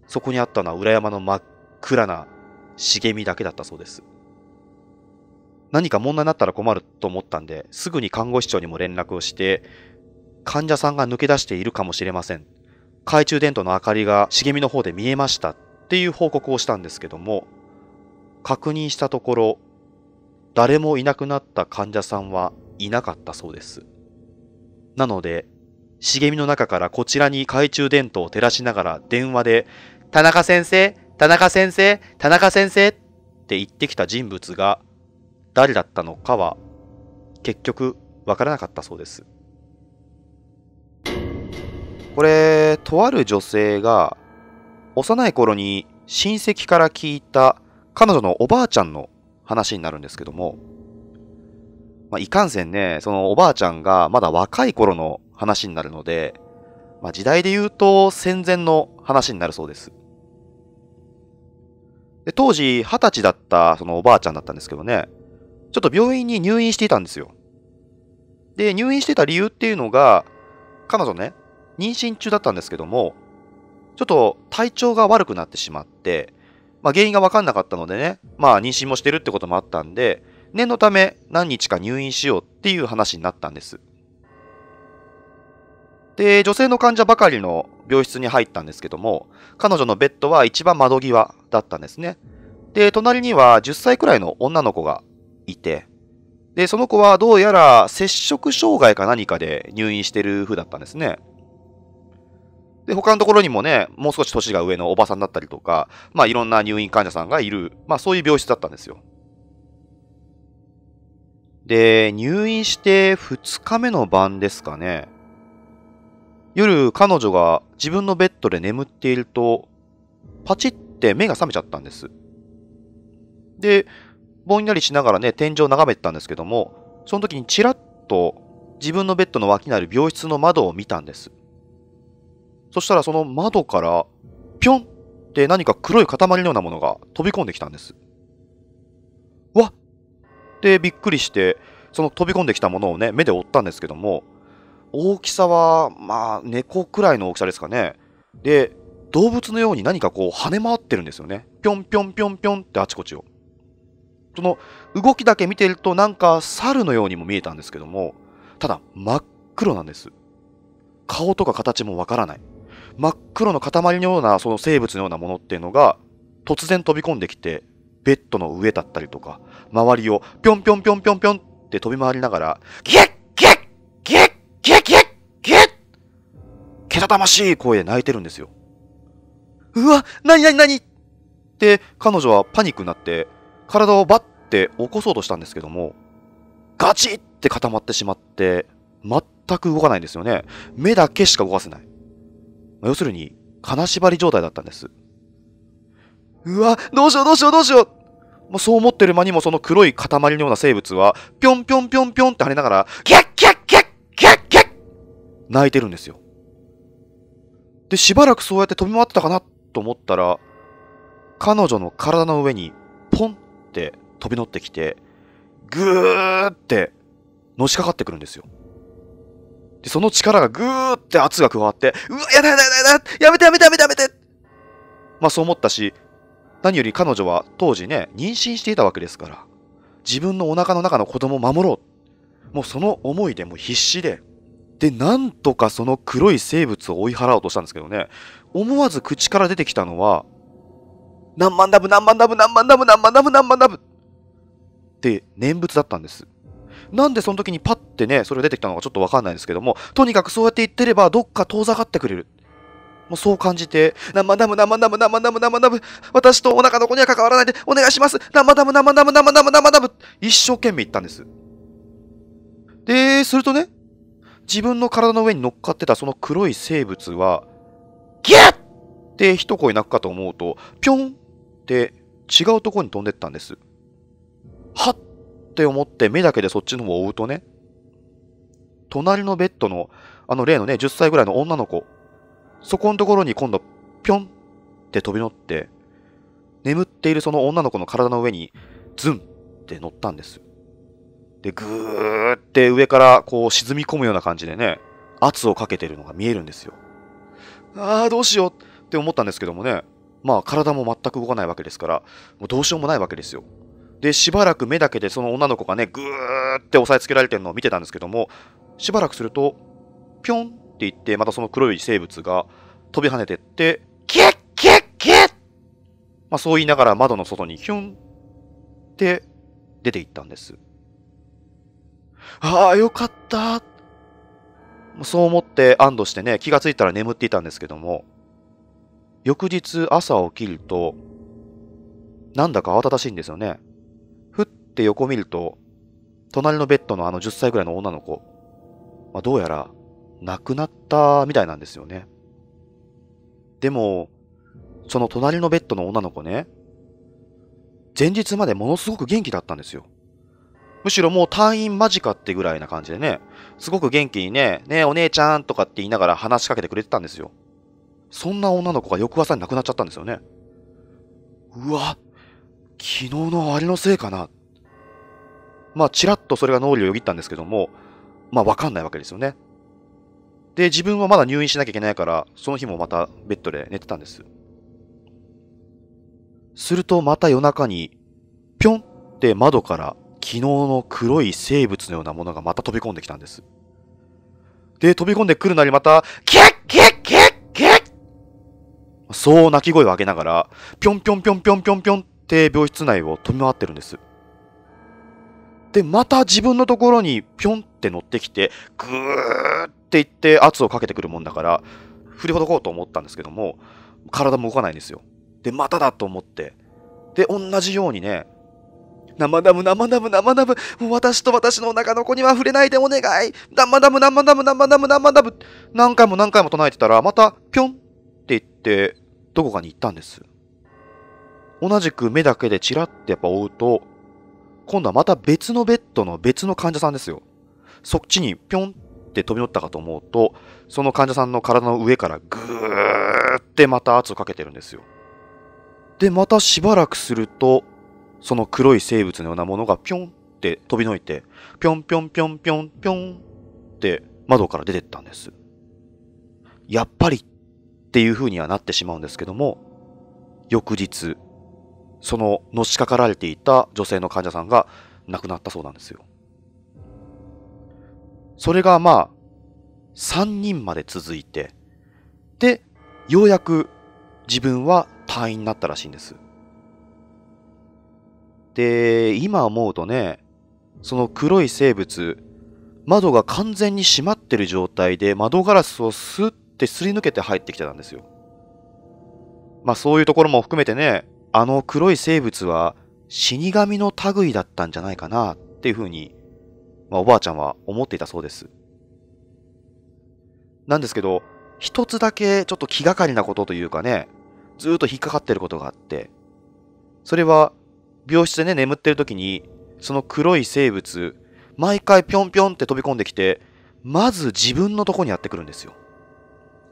そこにあったのは裏山の真っ倉な茂みだけだったそうです。何か問題になったら困ると思ったんで、すぐに看護師長にも連絡をして、患者さんが抜け出しているかもしれません。懐中電灯の明かりが茂みの方で見えましたっていう報告をしたんですけども、確認したところ、誰もいなくなった患者さんはいなかったそうです。なので、茂みの中からこちらに懐中電灯を照らしながら電話で、田中先生、田中先生田中先生って言ってきた人物が誰だったのかは結局わからなかったそうです。これ、とある女性が幼い頃に親戚から聞いた彼女のおばあちゃんの話になるんですけども、まあ、いかんせんね、そのおばあちゃんがまだ若い頃の話になるので、まあ、時代で言うと戦前の話になるそうです。で、当時、二十歳だったそのおばあちゃんだったんですけどね、ちょっと病院に入院していたんですよ。で、入院してた理由っていうのが、彼女ね、妊娠中だったんですけども、ちょっと体調が悪くなってしまって、まあ、原因が分かんなかったのでね、まあ妊娠もしてるってこともあったんで、念のため何日か入院しようっていう話になったんです。で、女性の患者ばかりの病室に入ったんですけども、彼女のベッドは一番窓際だったんですね。で、隣には10歳くらいの女の子がいて、で、その子はどうやら摂食障害か何かで入院してる風だったんですね。で、他のところにもね、もう少し年が上のおばさんだったりとか、まあいろんな入院患者さんがいる、まあそういう病室だったんですよ。で、入院して2日目の晩ですかね。夜彼女が自分のベッドで眠っていると、パチって目が覚めちゃったんです。で、ぼんやりしながらね、天井を眺めてたんですけども、その時にちらっと自分のベッドの脇にある病室の窓を見たんです。そしたらその窓から、ぴょんって何か黒い塊のようなものが飛び込んできたんです。わっってびっくりして、その飛び込んできたものをね、目で追ったんですけども、大きさは、まあ、猫くらいの大きさですかね。で、動物のように何かこう跳ね回ってるんですよね。ぴょんぴょんぴょんぴょんってあちこちを。その動きだけ見てるとなんか猿のようにも見えたんですけども、ただ真っ黒なんです。顔とか形もわからない。真っ黒の塊のようなその生物のようなものっていうのが突然飛び込んできて、ベッドの上だったりとか、周りをぴょんぴょんぴょんぴょんぴょんって飛び回りながら、ギャッたたましい声で泣いてるんですよ。うわなになになにって彼女はパニックになって体をバッて起こそうとしたんですけどもガチって固まってしまって全く動かないんですよね。目だけしか動かせない。要するに金縛り状態だったんです。うわどうしようどうしようどうしようまあ、そう思ってる間にもその黒い塊のような生物は、ぴょんぴょんぴょんぴょんって跳ねながら、キャッキャッキャッキャッキャッ泣いてるんですよ。で、しばらくそうやって飛び回ってたかなと思ったら、彼女の体の上にポンって飛び乗ってきて、ぐーってのしかかってくるんですよ。で、その力がぐーって圧が加わって、うわ、やだやだやだやだやめてやめてやめてやめてまあそう思ったし、何より彼女は当時ね、妊娠していたわけですから、自分のおなかの中の子供を守ろう。もうその思いでもう必死で、で、なんとかその黒い生物を追い払おうとしたんですけどね、思わず口から出てきたのは、何万ダブ、何万ダブ、何万ダブ、何万ダブ、何万ダブって念仏だったんです。なんでその時にパッてね、それが出てきたのかちょっとわかんないんですけども、とにかくそうやって言ってれば、どっか遠ざかってくれる。もうそう感じて、生ダブム生ダム生ダム生ダブ私とお腹の子には関わらないでお願いします生ダブム生ダブム生ダブム生ダブ一生懸命言ったんです。で、するとね、自分の体の上に乗っかってたその黒い生物は、ギャッって一声鳴くかと思うと、ぴょんって違うとこに飛んでったんです。はっって思って目だけでそっちの方を追うとね、隣のベッドの、あの例のね、10歳ぐらいの女の子、そこのところに今度、ぴょんって飛び乗って、眠っているその女の子の体の上に、ズンって乗ったんです。で、ぐーって上からこう沈み込むような感じでね、圧をかけてるのが見えるんですよ。ああ、どうしようって思ったんですけどもね、まあ体も全く動かないわけですから、もうどうしようもないわけですよ。で、しばらく目だけでその女の子がね、ぐーって押さえつけられてるのを見てたんですけども、しばらくすると、ぴょんって言って、またその黒い生物が飛び跳ねてって、キュッキュッキュッまあそう言いながら窓の外にヒュンって出ていったんです。ああ、よかったそう思って安堵してね、気がついたら眠っていたんですけども、翌日朝起きると、なんだか慌ただしいんですよね。ふって横見ると、隣のベッドのあの10歳ぐらいの女の子、まあ、どうやら亡くなったみたいなんですよね。でも、その隣のベッドの女の子ね、前日までものすごく元気だったんですよ。むしろもう退院間近ってぐらいな感じでね、すごく元気にね、ねえお姉ちゃんとかって言いながら話しかけてくれてたんですよ。そんな女の子が翌朝に亡くなっちゃったんですよね。うわ、昨日のあれのせいかな。まあ、ちらっとそれが脳裏をよぎったんですけども、まあ、わかんないわけですよね。で、自分はまだ入院しなきゃいけないから、その日もまたベッドで寝てたんです。するとまた夜中に、ぴょんって窓から昨日の黒い生物のようなものがまた飛び込んできたんです。で、飛び込んでくるなりまた、キャッキャッキャッキャッそう鳴き声を上げながら、ぴょんぴょんぴょんぴょんぴょんぴょんって病室内を飛び回ってるんです。で、また自分のところにぴょんって乗ってきて、ぐーっていって圧をかけてくるもんだから、振りほどこうと思ったんですけども、体も動かないんですよ。で、まただと思って、で、同じようにね、生ダム生ダム生ダムもう私と私のお腹の子には触れないでお願い生ダム生ダム生ダム生ダム何回も何回も唱えてたらまたピョンって言ってどこかに行ったんです同じく目だけでチラってやっぱ追うと今度はまた別のベッドの別の患者さんですよそっちにピョンって飛び乗ったかと思うとその患者さんの体の上からぐーってまた圧をかけてるんですよでまたしばらくするとその黒い生物のようなものがぴょんって飛びのいて、ぴょんぴょんぴょんぴょんぴょんって窓から出てったんです。やっぱりっていう風にはなってしまうんですけども、翌日、そののしかかられていた女性の患者さんが亡くなったそうなんですよ。それがまあ、3人まで続いて、で、ようやく自分は退院になったらしいんです。で、今思うとね、その黒い生物、窓が完全に閉まってる状態で窓ガラスをスッてすり抜けて入ってきてたんですよ。まあそういうところも含めてね、あの黒い生物は死神の類だったんじゃないかなっていうふうに、まあ、おばあちゃんは思っていたそうです。なんですけど、一つだけちょっと気がかりなことというかね、ずっと引っかかってることがあって、それは病室でね、眠ってる時に、その黒い生物、毎回ぴょんぴょんって飛び込んできて、まず自分のとこにやってくるんですよ。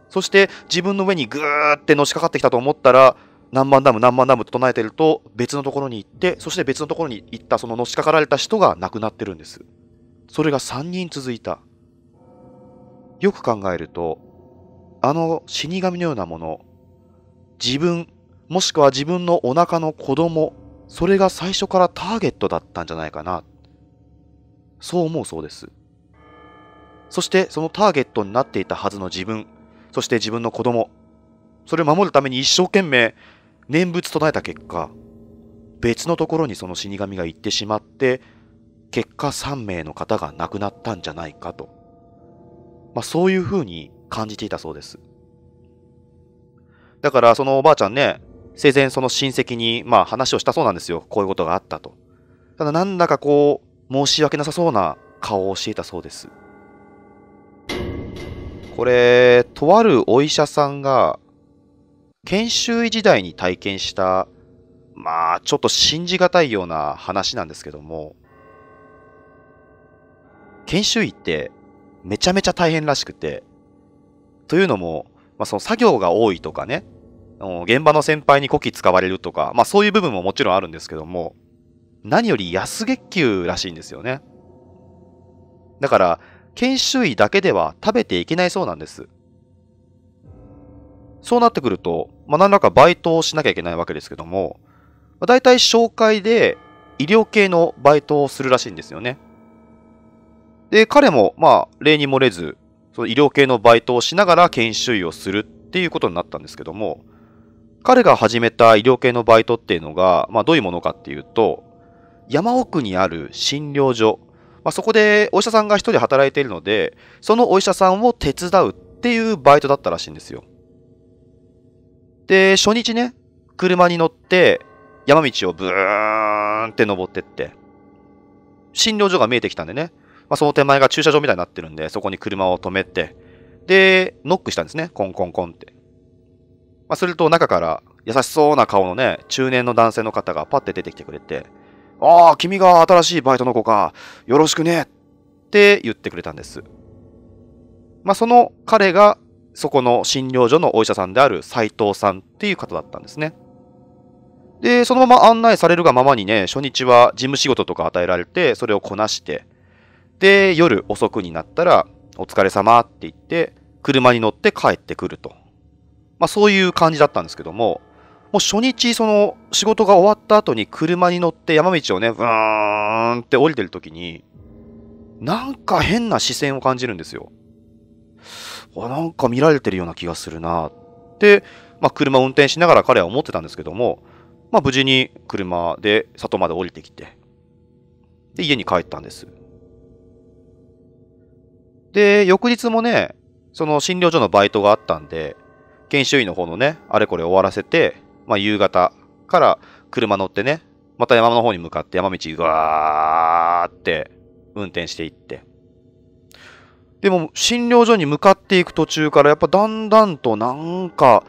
そして自分の上にぐーってのしかかってきたと思ったら、何万ダム何万ダムと唱えてると別のところに行って、そして別のところに行ったそののしかかられた人が亡くなってるんです。それが3人続いた。よく考えると、あの死神のようなもの、自分、もしくは自分のお腹の子供それが最初からターゲットだったんじゃないかな。そう思うそうです。そしてそのターゲットになっていたはずの自分、そして自分の子供、それを守るために一生懸命念仏唱えた結果、別のところにその死神が行ってしまって、結果3名の方が亡くなったんじゃないかと。まあそういうふうに感じていたそうです。だからそのおばあちゃんね、生前その親戚にまあ話をしたそうなんですよ。こういうことがあったと。ただなんだかこう、申し訳なさそうな顔をしていたそうです。これ、とあるお医者さんが、研修医時代に体験した、まあ、ちょっと信じがたいような話なんですけども、研修医ってめちゃめちゃ大変らしくて、というのも、まあ、その作業が多いとかね、現場の先輩にこき使われるとか、まあそういう部分ももちろんあるんですけども、何より安月給らしいんですよね。だから、研修医だけでは食べていけないそうなんです。そうなってくると、まあ何らかバイトをしなきゃいけないわけですけども、まあ、大体紹介で医療系のバイトをするらしいんですよね。で、彼も、まあ、例に漏れず、その医療系のバイトをしながら研修医をするっていうことになったんですけども、彼が始めた医療系のバイトっていうのが、まあ、どういうものかっていうと、山奥にある診療所、まあ、そこでお医者さんが一人働いているので、そのお医者さんを手伝うっていうバイトだったらしいんですよ。で、初日ね、車に乗って山道をブーンって登ってって、診療所が見えてきたんでね、まあ、その手前が駐車場みたいになってるんで、そこに車を止めて、で、ノックしたんですね、コンコンコンって。まあ、すると中から優しそうな顔のね、中年の男性の方がパッて出てきてくれて、ああ、君が新しいバイトの子か、よろしくね、って言ってくれたんです。まあ、その彼が、そこの診療所のお医者さんである斎藤さんっていう方だったんですね。で、そのまま案内されるがままにね、初日は事務仕事とか与えられて、それをこなして、で、夜遅くになったら、お疲れ様って言って、車に乗って帰ってくると。まあ、そういう感じだったんですけども、もう初日、その仕事が終わった後に車に乗って山道をね、ブーンって降りてる時に、なんか変な視線を感じるんですよ。なんか見られてるような気がするなって、まあ、車を運転しながら彼は思ってたんですけども、まあ、無事に車で里まで降りてきて、で、家に帰ったんです。で、翌日もね、その診療所のバイトがあったんで、研修医の方のね、あれこれ終わらせて、まあ、夕方から車乗ってね、また山の方に向かって山道ぐわーって運転していって。でも、診療所に向かっていく途中から、やっぱだんだんとなんか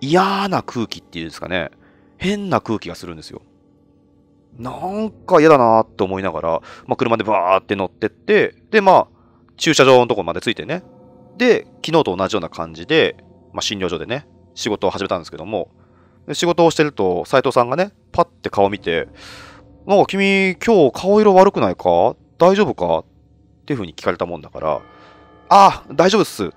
嫌な空気っていうんですかね、変な空気がするんですよ。なんか嫌だなーって思いながら、まあ、車でバーって乗ってって、で、まあ、駐車場のとこまで着いてね。で、昨日と同じような感じで、まあ、診療所でね、仕事を始めたんですけども、で仕事をしてると、斎藤さんがね、パッて顔見て、なんか君、今日顔色悪くないか大丈夫かっていう風に聞かれたもんだから、ああ、大丈夫っすっ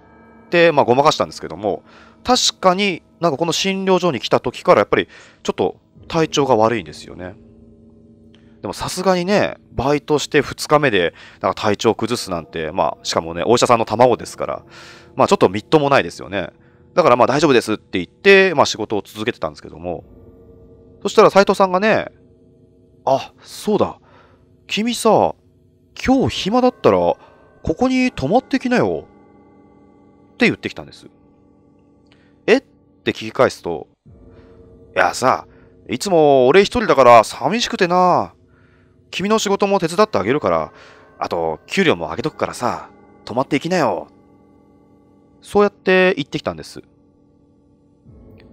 て、まあ、ごまかしたんですけども、確かになんかこの診療所に来た時からやっぱりちょっと体調が悪いんですよね。でもさすがにね、バイトして2日目でなんか体調崩すなんて、まあしかもね、お医者さんの卵ですから、まあちょっとみっともないですよね。だからまあ大丈夫ですって言って、まあ仕事を続けてたんですけども、そしたら斎藤さんがね、あ、そうだ、君さ、今日暇だったら、ここに泊まってきなよ、って言ってきたんです。えって聞き返すと、いやさ、いつも俺一人だから寂しくてな、君の仕事も手伝ってあげるから、あと、給料も上げとくからさ、泊まっていきなよ、そうやって行ってきたんです。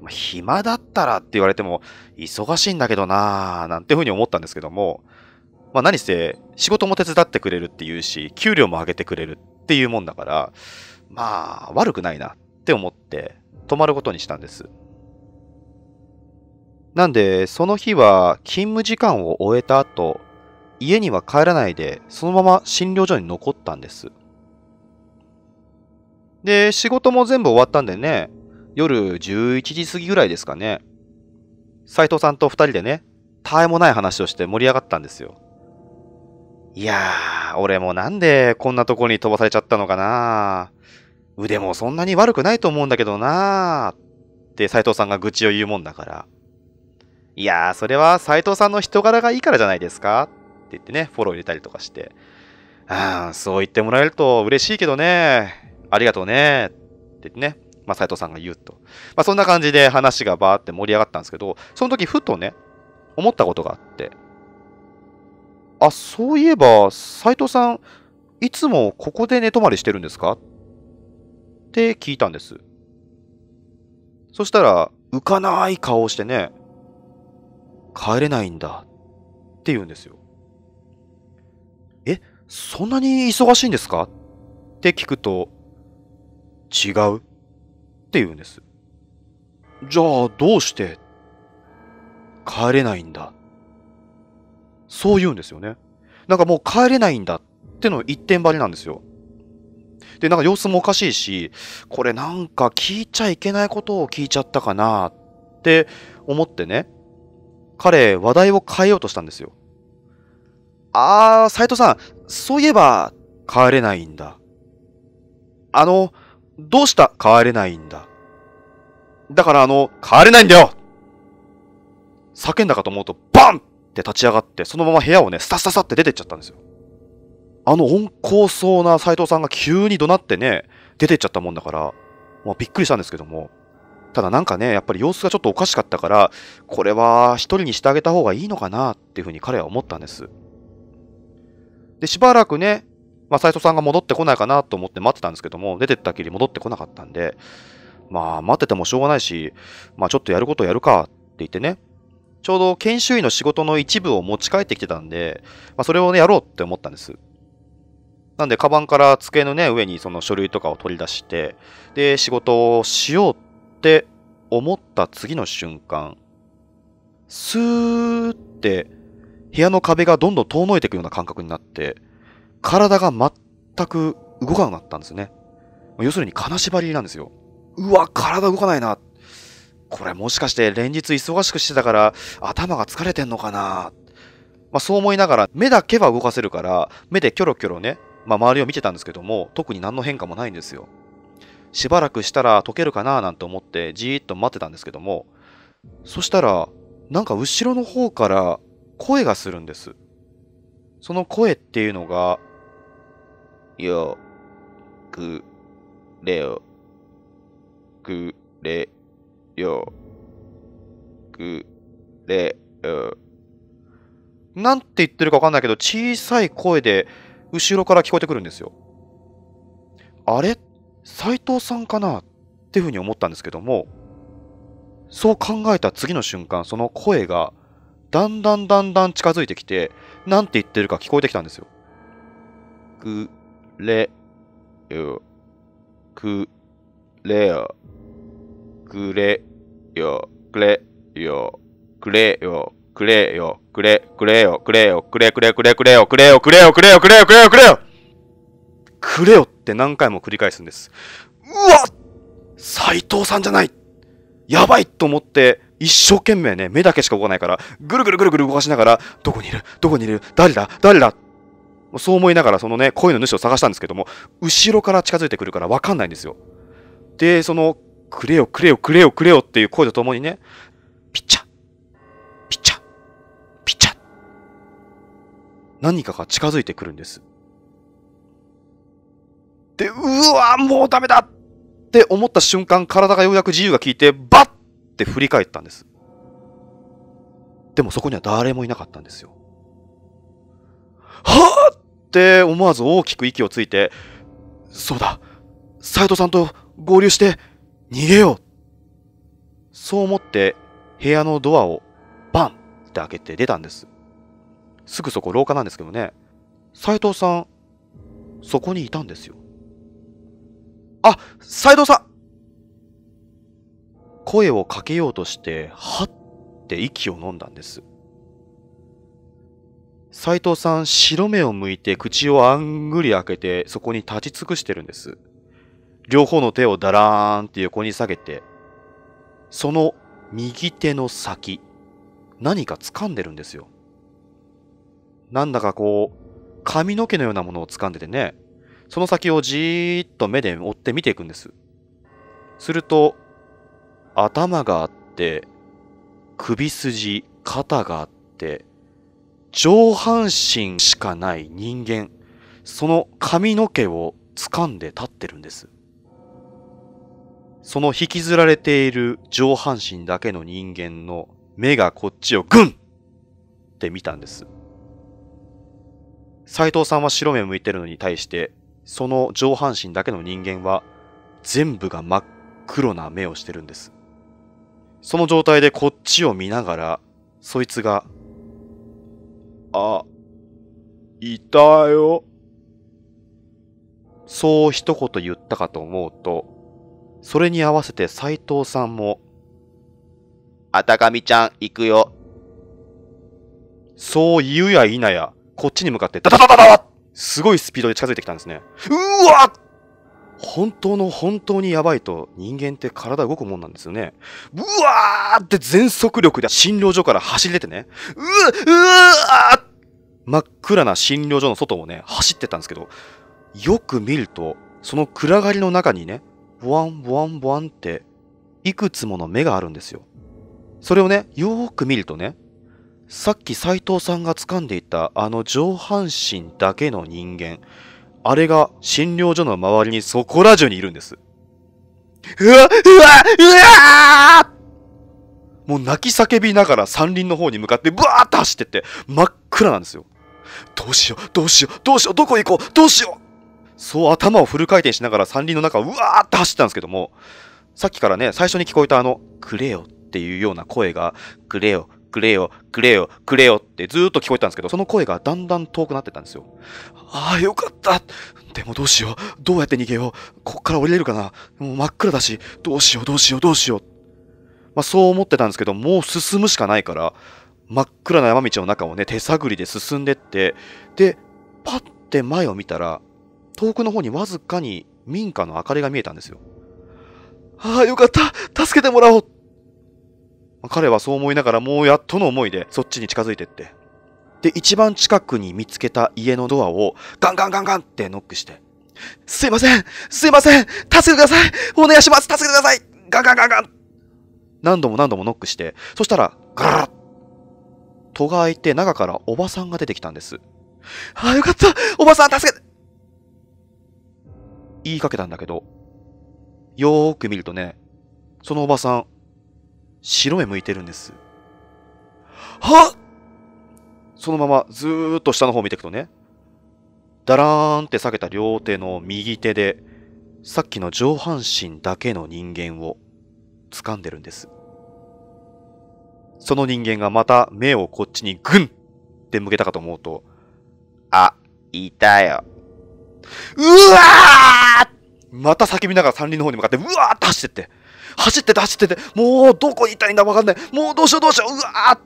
まあ、暇だったらって言われても、忙しいんだけどなぁ、なんてふうに思ったんですけども、まあ何せ、仕事も手伝ってくれるっていうし、給料も上げてくれるっていうもんだから、まあ悪くないなって思って、泊まることにしたんです。なんで、その日は勤務時間を終えた後、家には帰らないで、そのまま診療所に残ったんです。で、仕事も全部終わったんでね、夜11時過ぎぐらいですかね、斎藤さんと2人でね、たえもない話をして盛り上がったんですよ。いやー、俺もなんでこんなとこに飛ばされちゃったのかな腕もそんなに悪くないと思うんだけどなーって斎藤さんが愚痴を言うもんだから。いやー、それは斎藤さんの人柄がいいからじゃないですかって言ってね、フォロー入れたりとかして。ああ、そう言ってもらえると嬉しいけどね。ありがとうねってってね、まあ、斎藤さんが言うと。まあ、そんな感じで話がバーって盛り上がったんですけど、その時ふとね、思ったことがあって、あ、そういえば、斎藤さん、いつもここで寝泊まりしてるんですかって聞いたんです。そしたら、浮かない顔をしてね、帰れないんだって言うんですよ。え、そんなに忙しいんですかって聞くと、違うって言うんです。じゃあどうして帰れないんだそう言うんですよね。なんかもう帰れないんだっての一点張りなんですよ。で、なんか様子もおかしいし、これなんか聞いちゃいけないことを聞いちゃったかなって思ってね、彼、話題を変えようとしたんですよ。あー、斎藤さん、そういえば、帰れないんだ。あの、どうした帰れないんだだからあの、帰れないんだよ叫んだかと思うと、バンって立ち上がって、そのまま部屋をね、スタスタスタって出てっちゃったんですよ。あの温厚そうな斎藤さんが急に怒鳴ってね、出てっちゃったもんだから、まあ、びっくりしたんですけども。ただなんかね、やっぱり様子がちょっとおかしかったから、これは一人にしてあげた方がいいのかなっていうふうに彼は思ったんです。で、しばらくね、まあ、斎藤さんが戻ってこないかなと思って待ってたんですけども、出てったきり戻ってこなかったんで、まあ、待っててもしょうがないし、まあ、ちょっとやることやるかって言ってね、ちょうど研修医の仕事の一部を持ち帰ってきてたんで、まあ、それをね、やろうって思ったんです。なんで、カバンから机のね、上にその書類とかを取り出して、で、仕事をしようって思った次の瞬間、スーって部屋の壁がどんどん遠のいていくような感覚になって、体が全く動かなくなったんですね。要するに金縛りなんですよ。うわ、体動かないな。これもしかして連日忙しくしてたから頭が疲れてんのかな。まあそう思いながら目だけは動かせるから目でキョロキョロね、まあ周りを見てたんですけども特に何の変化もないんですよ。しばらくしたら溶けるかななんて思ってじーっと待ってたんですけどもそしたらなんか後ろの方から声がするんです。その声っていうのがよくれよくれよくれよなんて言ってるかわかんないけど小さい声で後ろから聞こえてくるんですよあれ斎藤さんかなっていうふうに思ったんですけどもそう考えた次の瞬間その声がだんだんだんだん近づいてきて何て言ってるか聞こえてきたんですよ。くれよ、くれよ、くれよ、くれよ、くれよ、くれよ、くれ、くれよ、くれよ、くれ、くれ、くれ、くれよ、くれよ、くれよ、くれよ、くれよ、くれよ、くれよ、くれよって何回も繰り返すんです。うわ斎藤さんじゃないやばいと思って、一生懸命ね、目だけしか動かないから、ぐるぐるぐるぐる動かしながら、どこにいるどこにいる誰だ誰だそう思いながらそのね、声の主を探したんですけども、後ろから近づいてくるからわかんないんですよ。で、その、くれよくれよくれよくれよっていう声とともにね、ピッチャピッチャピッチャ何かが近づいてくるんです。で、うわもうダメだって思った瞬間、体がようやく自由が効いて、バッって振り返ったんです。でもそこには誰もいなかったんですよ。はぁって思わず大きく息をついて、そうだ、斎藤さんと合流して逃げよう。そう思って部屋のドアをバンって開けて出たんです。すぐそこ廊下なんですけどね、斎藤さん、そこにいたんですよ。あ、斎藤さん声をかけようとして、はって息を飲んだんです。斎藤さん、白目を向いて口をあんぐり開けて、そこに立ち尽くしてるんです。両方の手をだらーんって横に下げて、その右手の先、何か掴んでるんですよ。なんだかこう、髪の毛のようなものを掴んでてね、その先をじーっと目で追って見ていくんです。すると、頭があって、首筋、肩があって、上半身しかない人間その髪の毛を掴んで立ってるんですその引きずられている上半身だけの人間の目がこっちをグンって見たんです斎藤さんは白目向いてるのに対してその上半身だけの人間は全部が真っ黒な目をしてるんですその状態でこっちを見ながらそいつがあ、いたよ。そう一言言ったかと思うと、それに合わせて斎藤さんも、あたかみちゃん行くよ。そう言うや否や、こっちに向かってダダダダダすごいスピードで近づいてきたんですね。うわっ本当の本当にやばいと人間って体動くもんなんですよね。うわーって全速力で診療所から走り出てね、ううわー真っ暗な診療所の外をね、走ってたんですけど、よく見ると、その暗がりの中にね、ボワンボワンボワンって、いくつもの目があるんですよ。それをね、よーく見るとね、さっき斎藤さんが掴んでいたあの上半身だけの人間、あれが診療所の周りにそこら中にいるんです。うわうわうわもう泣き叫びながら山林の方に向かってブワーッと走ってって真っ暗なんですよ。どうしようどうしようどうしようどこ行こうどうしようそう頭をフル回転しながら山林の中をうわーって走ったんですけどもさっきからね最初に聞こえたあの「くれよ」っていうような声が「くれよくれよ、くれよ、くれよってずっと聞こえたんですけど、その声がだんだん遠くなってたんですよ。ああ、よかったでもどうしよう。どうやって逃げよう。こっから降りれるかな。もう真っ暗だし、どうしよう、どうしよう、どうしよう。まあそう思ってたんですけど、もう進むしかないから、真っ暗な山道の中をね、手探りで進んでって、で、パッて前を見たら、遠くの方にわずかに民家の明かりが見えたんですよ。ああ、よかった助けてもらおう彼はそう思いながらもうやっとの思いでそっちに近づいてって。で、一番近くに見つけた家のドアをガンガンガンガンってノックして、すいませんすいません助けてくださいお願いします助けてくださいガンガンガンガン何度も何度もノックして、そしたら、ガラッ戸が開いて中からおばさんが出てきたんです。ああ、よかったおばさん助けて言いかけたんだけど、よーく見るとね、そのおばさん、白目向いてるんです。はっそのままずーっと下の方見ていくとね、だらーんって下げた両手の右手で、さっきの上半身だけの人間を掴んでるんです。その人間がまた目をこっちにグンって向けたかと思うと、あ、いたよ。うわーまた叫びながら山林の方に向かって、うわーって走ってって。走ってて走ってて、もうどこに行ったいんだわかんない。もうどうしようどうしよう。うわー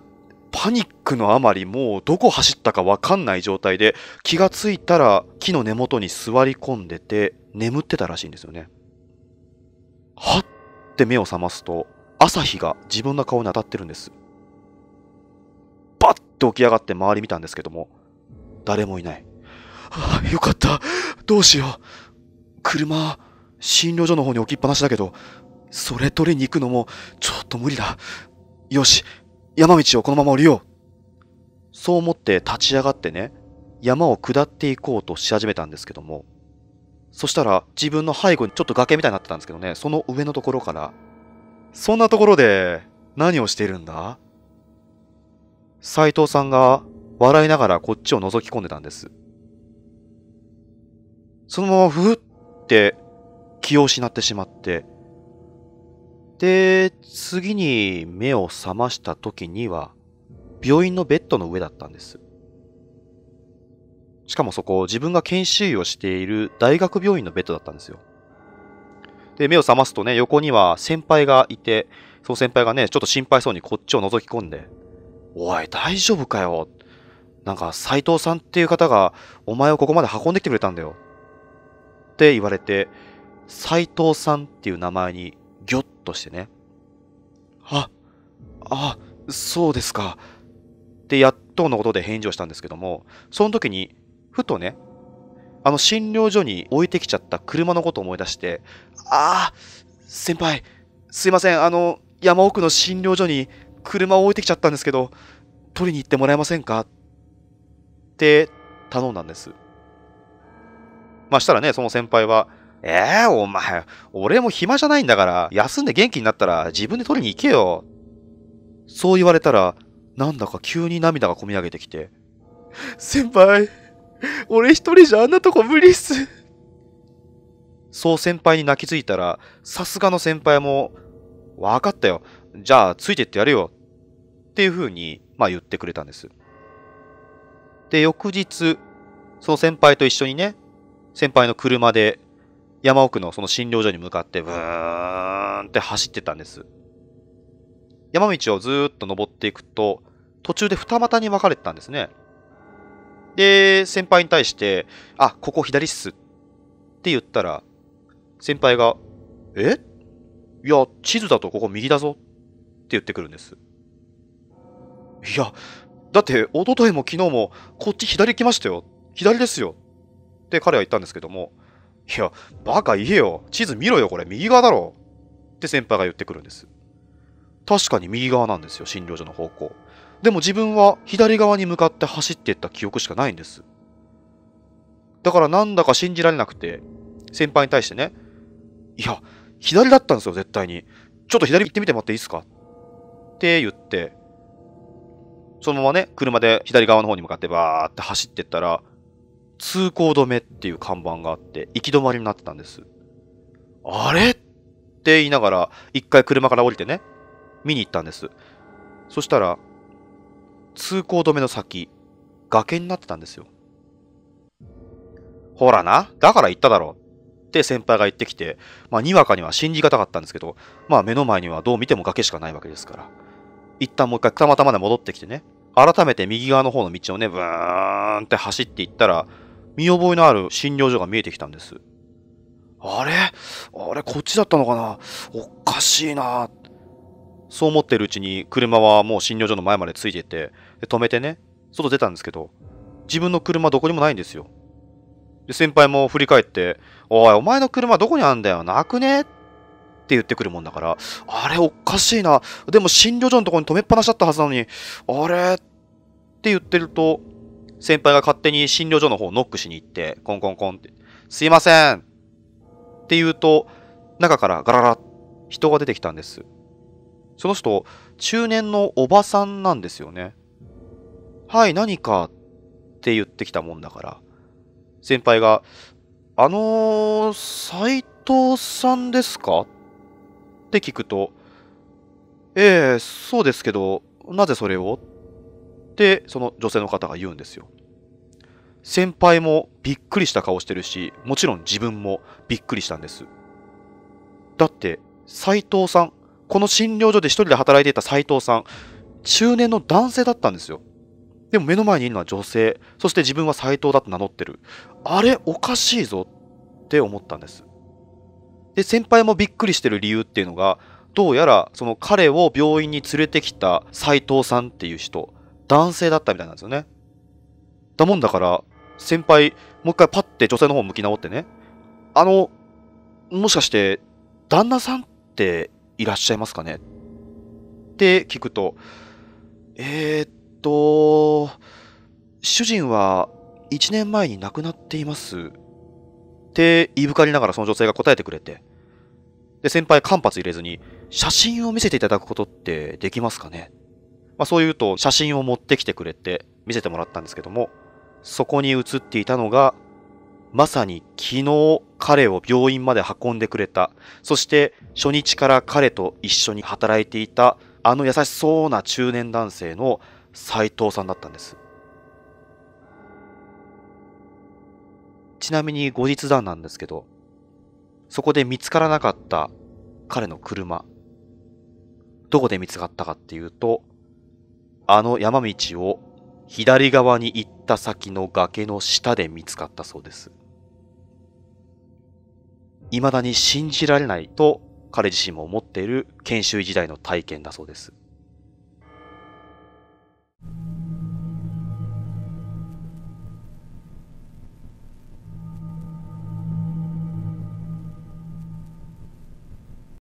パニックのあまりもうどこ走ったかわかんない状態で気がついたら木の根元に座り込んでて眠ってたらしいんですよね。はって目を覚ますと朝日が自分の顔に当たってるんです。バッて起き上がって周り見たんですけども誰もいない。ああ、よかった。どうしよう。車、診療所の方に置きっぱなしだけど、それ取りに行くのも、ちょっと無理だ。よし、山道をこのまま降りよう。そう思って立ち上がってね、山を下っていこうとし始めたんですけども、そしたら自分の背後にちょっと崖みたいになってたんですけどね、その上のところから、そんなところで何をしているんだ斎藤さんが笑いながらこっちを覗き込んでたんです。そのままふうって気を失ってしまって、で、次に目を覚ました時には、病院のベッドの上だったんです。しかもそこ、自分が研修医をしている大学病院のベッドだったんですよ。で、目を覚ますとね、横には先輩がいて、その先輩がね、ちょっと心配そうにこっちを覗き込んで、おい、大丈夫かよ。なんか、斎藤さんっていう方が、お前をここまで運んできてくれたんだよ。って言われて、斎藤さんっていう名前にぎょっとしてね、あ、あ、そうですか。ってやっとのことで返事をしたんですけども、その時に、ふとね、あの診療所に置いてきちゃった車のことを思い出して、ああ、先輩、すいません、あの、山奥の診療所に車を置いてきちゃったんですけど、取りに行ってもらえませんかって頼んだんです。まあしたらね、その先輩は、ええー、お前、俺も暇じゃないんだから、休んで元気になったら自分で取りに行けよ。そう言われたら、なんだか急に涙がこみ上げてきて。先輩、俺一人じゃあんなとこ無理っす。そう先輩に泣きついたら、さすがの先輩も、わかったよ。じゃあ、ついてってやるよ。っていう風に、まあ言ってくれたんです。で、翌日、その先輩と一緒にね、先輩の車で山奥のその診療所に向かってブーンって走ってたんです。山道をずっと登っていくと、途中で二股に分かれてたんですね。で、先輩に対して、あ、ここ左っすって言ったら、先輩が、えいや、地図だとここ右だぞって言ってくるんです。いや、だって、一昨日も昨日も、こっち左来ましたよ。左ですよ。って彼は言ったんですけども、いや、バカ言えよ。地図見ろよ、これ。右側だろ。って先輩が言ってくるんです。確かに右側なんですよ、診療所の方向。でも自分は左側に向かって走っていった記憶しかないんです。だからなんだか信じられなくて、先輩に対してね、いや、左だったんですよ、絶対に。ちょっと左行ってみてもらっていいですかって言って、そのままね、車で左側の方に向かってバーって走ってったら、通行止めっていう看板があって、行き止まりになってたんです。あれって言いながら、一回車から降りてね、見に行ったんです。そしたら、通行止めの先、崖になってたんですよ。ほらな、だから言っただろって先輩が言ってきて、まあ、にわかには信じがたかったんですけど、まあ、目の前にはどう見ても崖しかないわけですから。一旦もう一回たまたまで戻ってきてね、改めて右側の方の道をね、ブーンって走っていったら、見覚えのある診療所が見えてきたんです。あれあれこっちだったのかなおかしいなそう思ってるうちに車はもう診療所の前までついてて、で止めてね、外出たんですけど、自分の車どこにもないんですよ。で、先輩も振り返って、おい、お前の車どこにあんだよ、なくねって言ってくるもんだから、あれおかしいな。でも診療所のとこに止めっぱなしだったはずなのに、あれって言ってると、先輩が勝手に診療所の方をノックしに行って、コンコンコンって、すいませんって言うと、中からガラララ人が出てきたんです。その人、中年のおばさんなんですよね。はい、何かって言ってきたもんだから。先輩が、あのー、斎藤さんですかって聞くと、ええー、そうですけど、なぜそれをって、その女性の方が言うんですよ。先輩もびっくりした顔してるし、もちろん自分もびっくりしたんです。だって、斎藤さん、この診療所で一人で働いていた斎藤さん、中年の男性だったんですよ。でも目の前にいるのは女性、そして自分は斎藤だと名乗ってる。あれ、おかしいぞって思ったんです。で、先輩もびっくりしてる理由っていうのが、どうやらその彼を病院に連れてきた斎藤さんっていう人、男性だったみたいなんですよね。だもんだから、先輩、もう一回パッて女性の方向き直ってね。あの、もしかして、旦那さんっていらっしゃいますかねって聞くと、えー、っと、主人は1年前に亡くなっています。って言いぶかりながらその女性が答えてくれて。で、先輩間髪入れずに、写真を見せていただくことってできますかねまあそう言うと、写真を持ってきてくれて、見せてもらったんですけども、そこに映っていたのが、まさに昨日彼を病院まで運んでくれた、そして初日から彼と一緒に働いていた、あの優しそうな中年男性の斎藤さんだったんです。ちなみに後日談なんですけど、そこで見つからなかった彼の車、どこで見つかったかっていうと、あの山道を左側に行った先の崖の下で見つかったそうです。未だに信じられないと彼自身も思っている研修医時代の体験だそうです。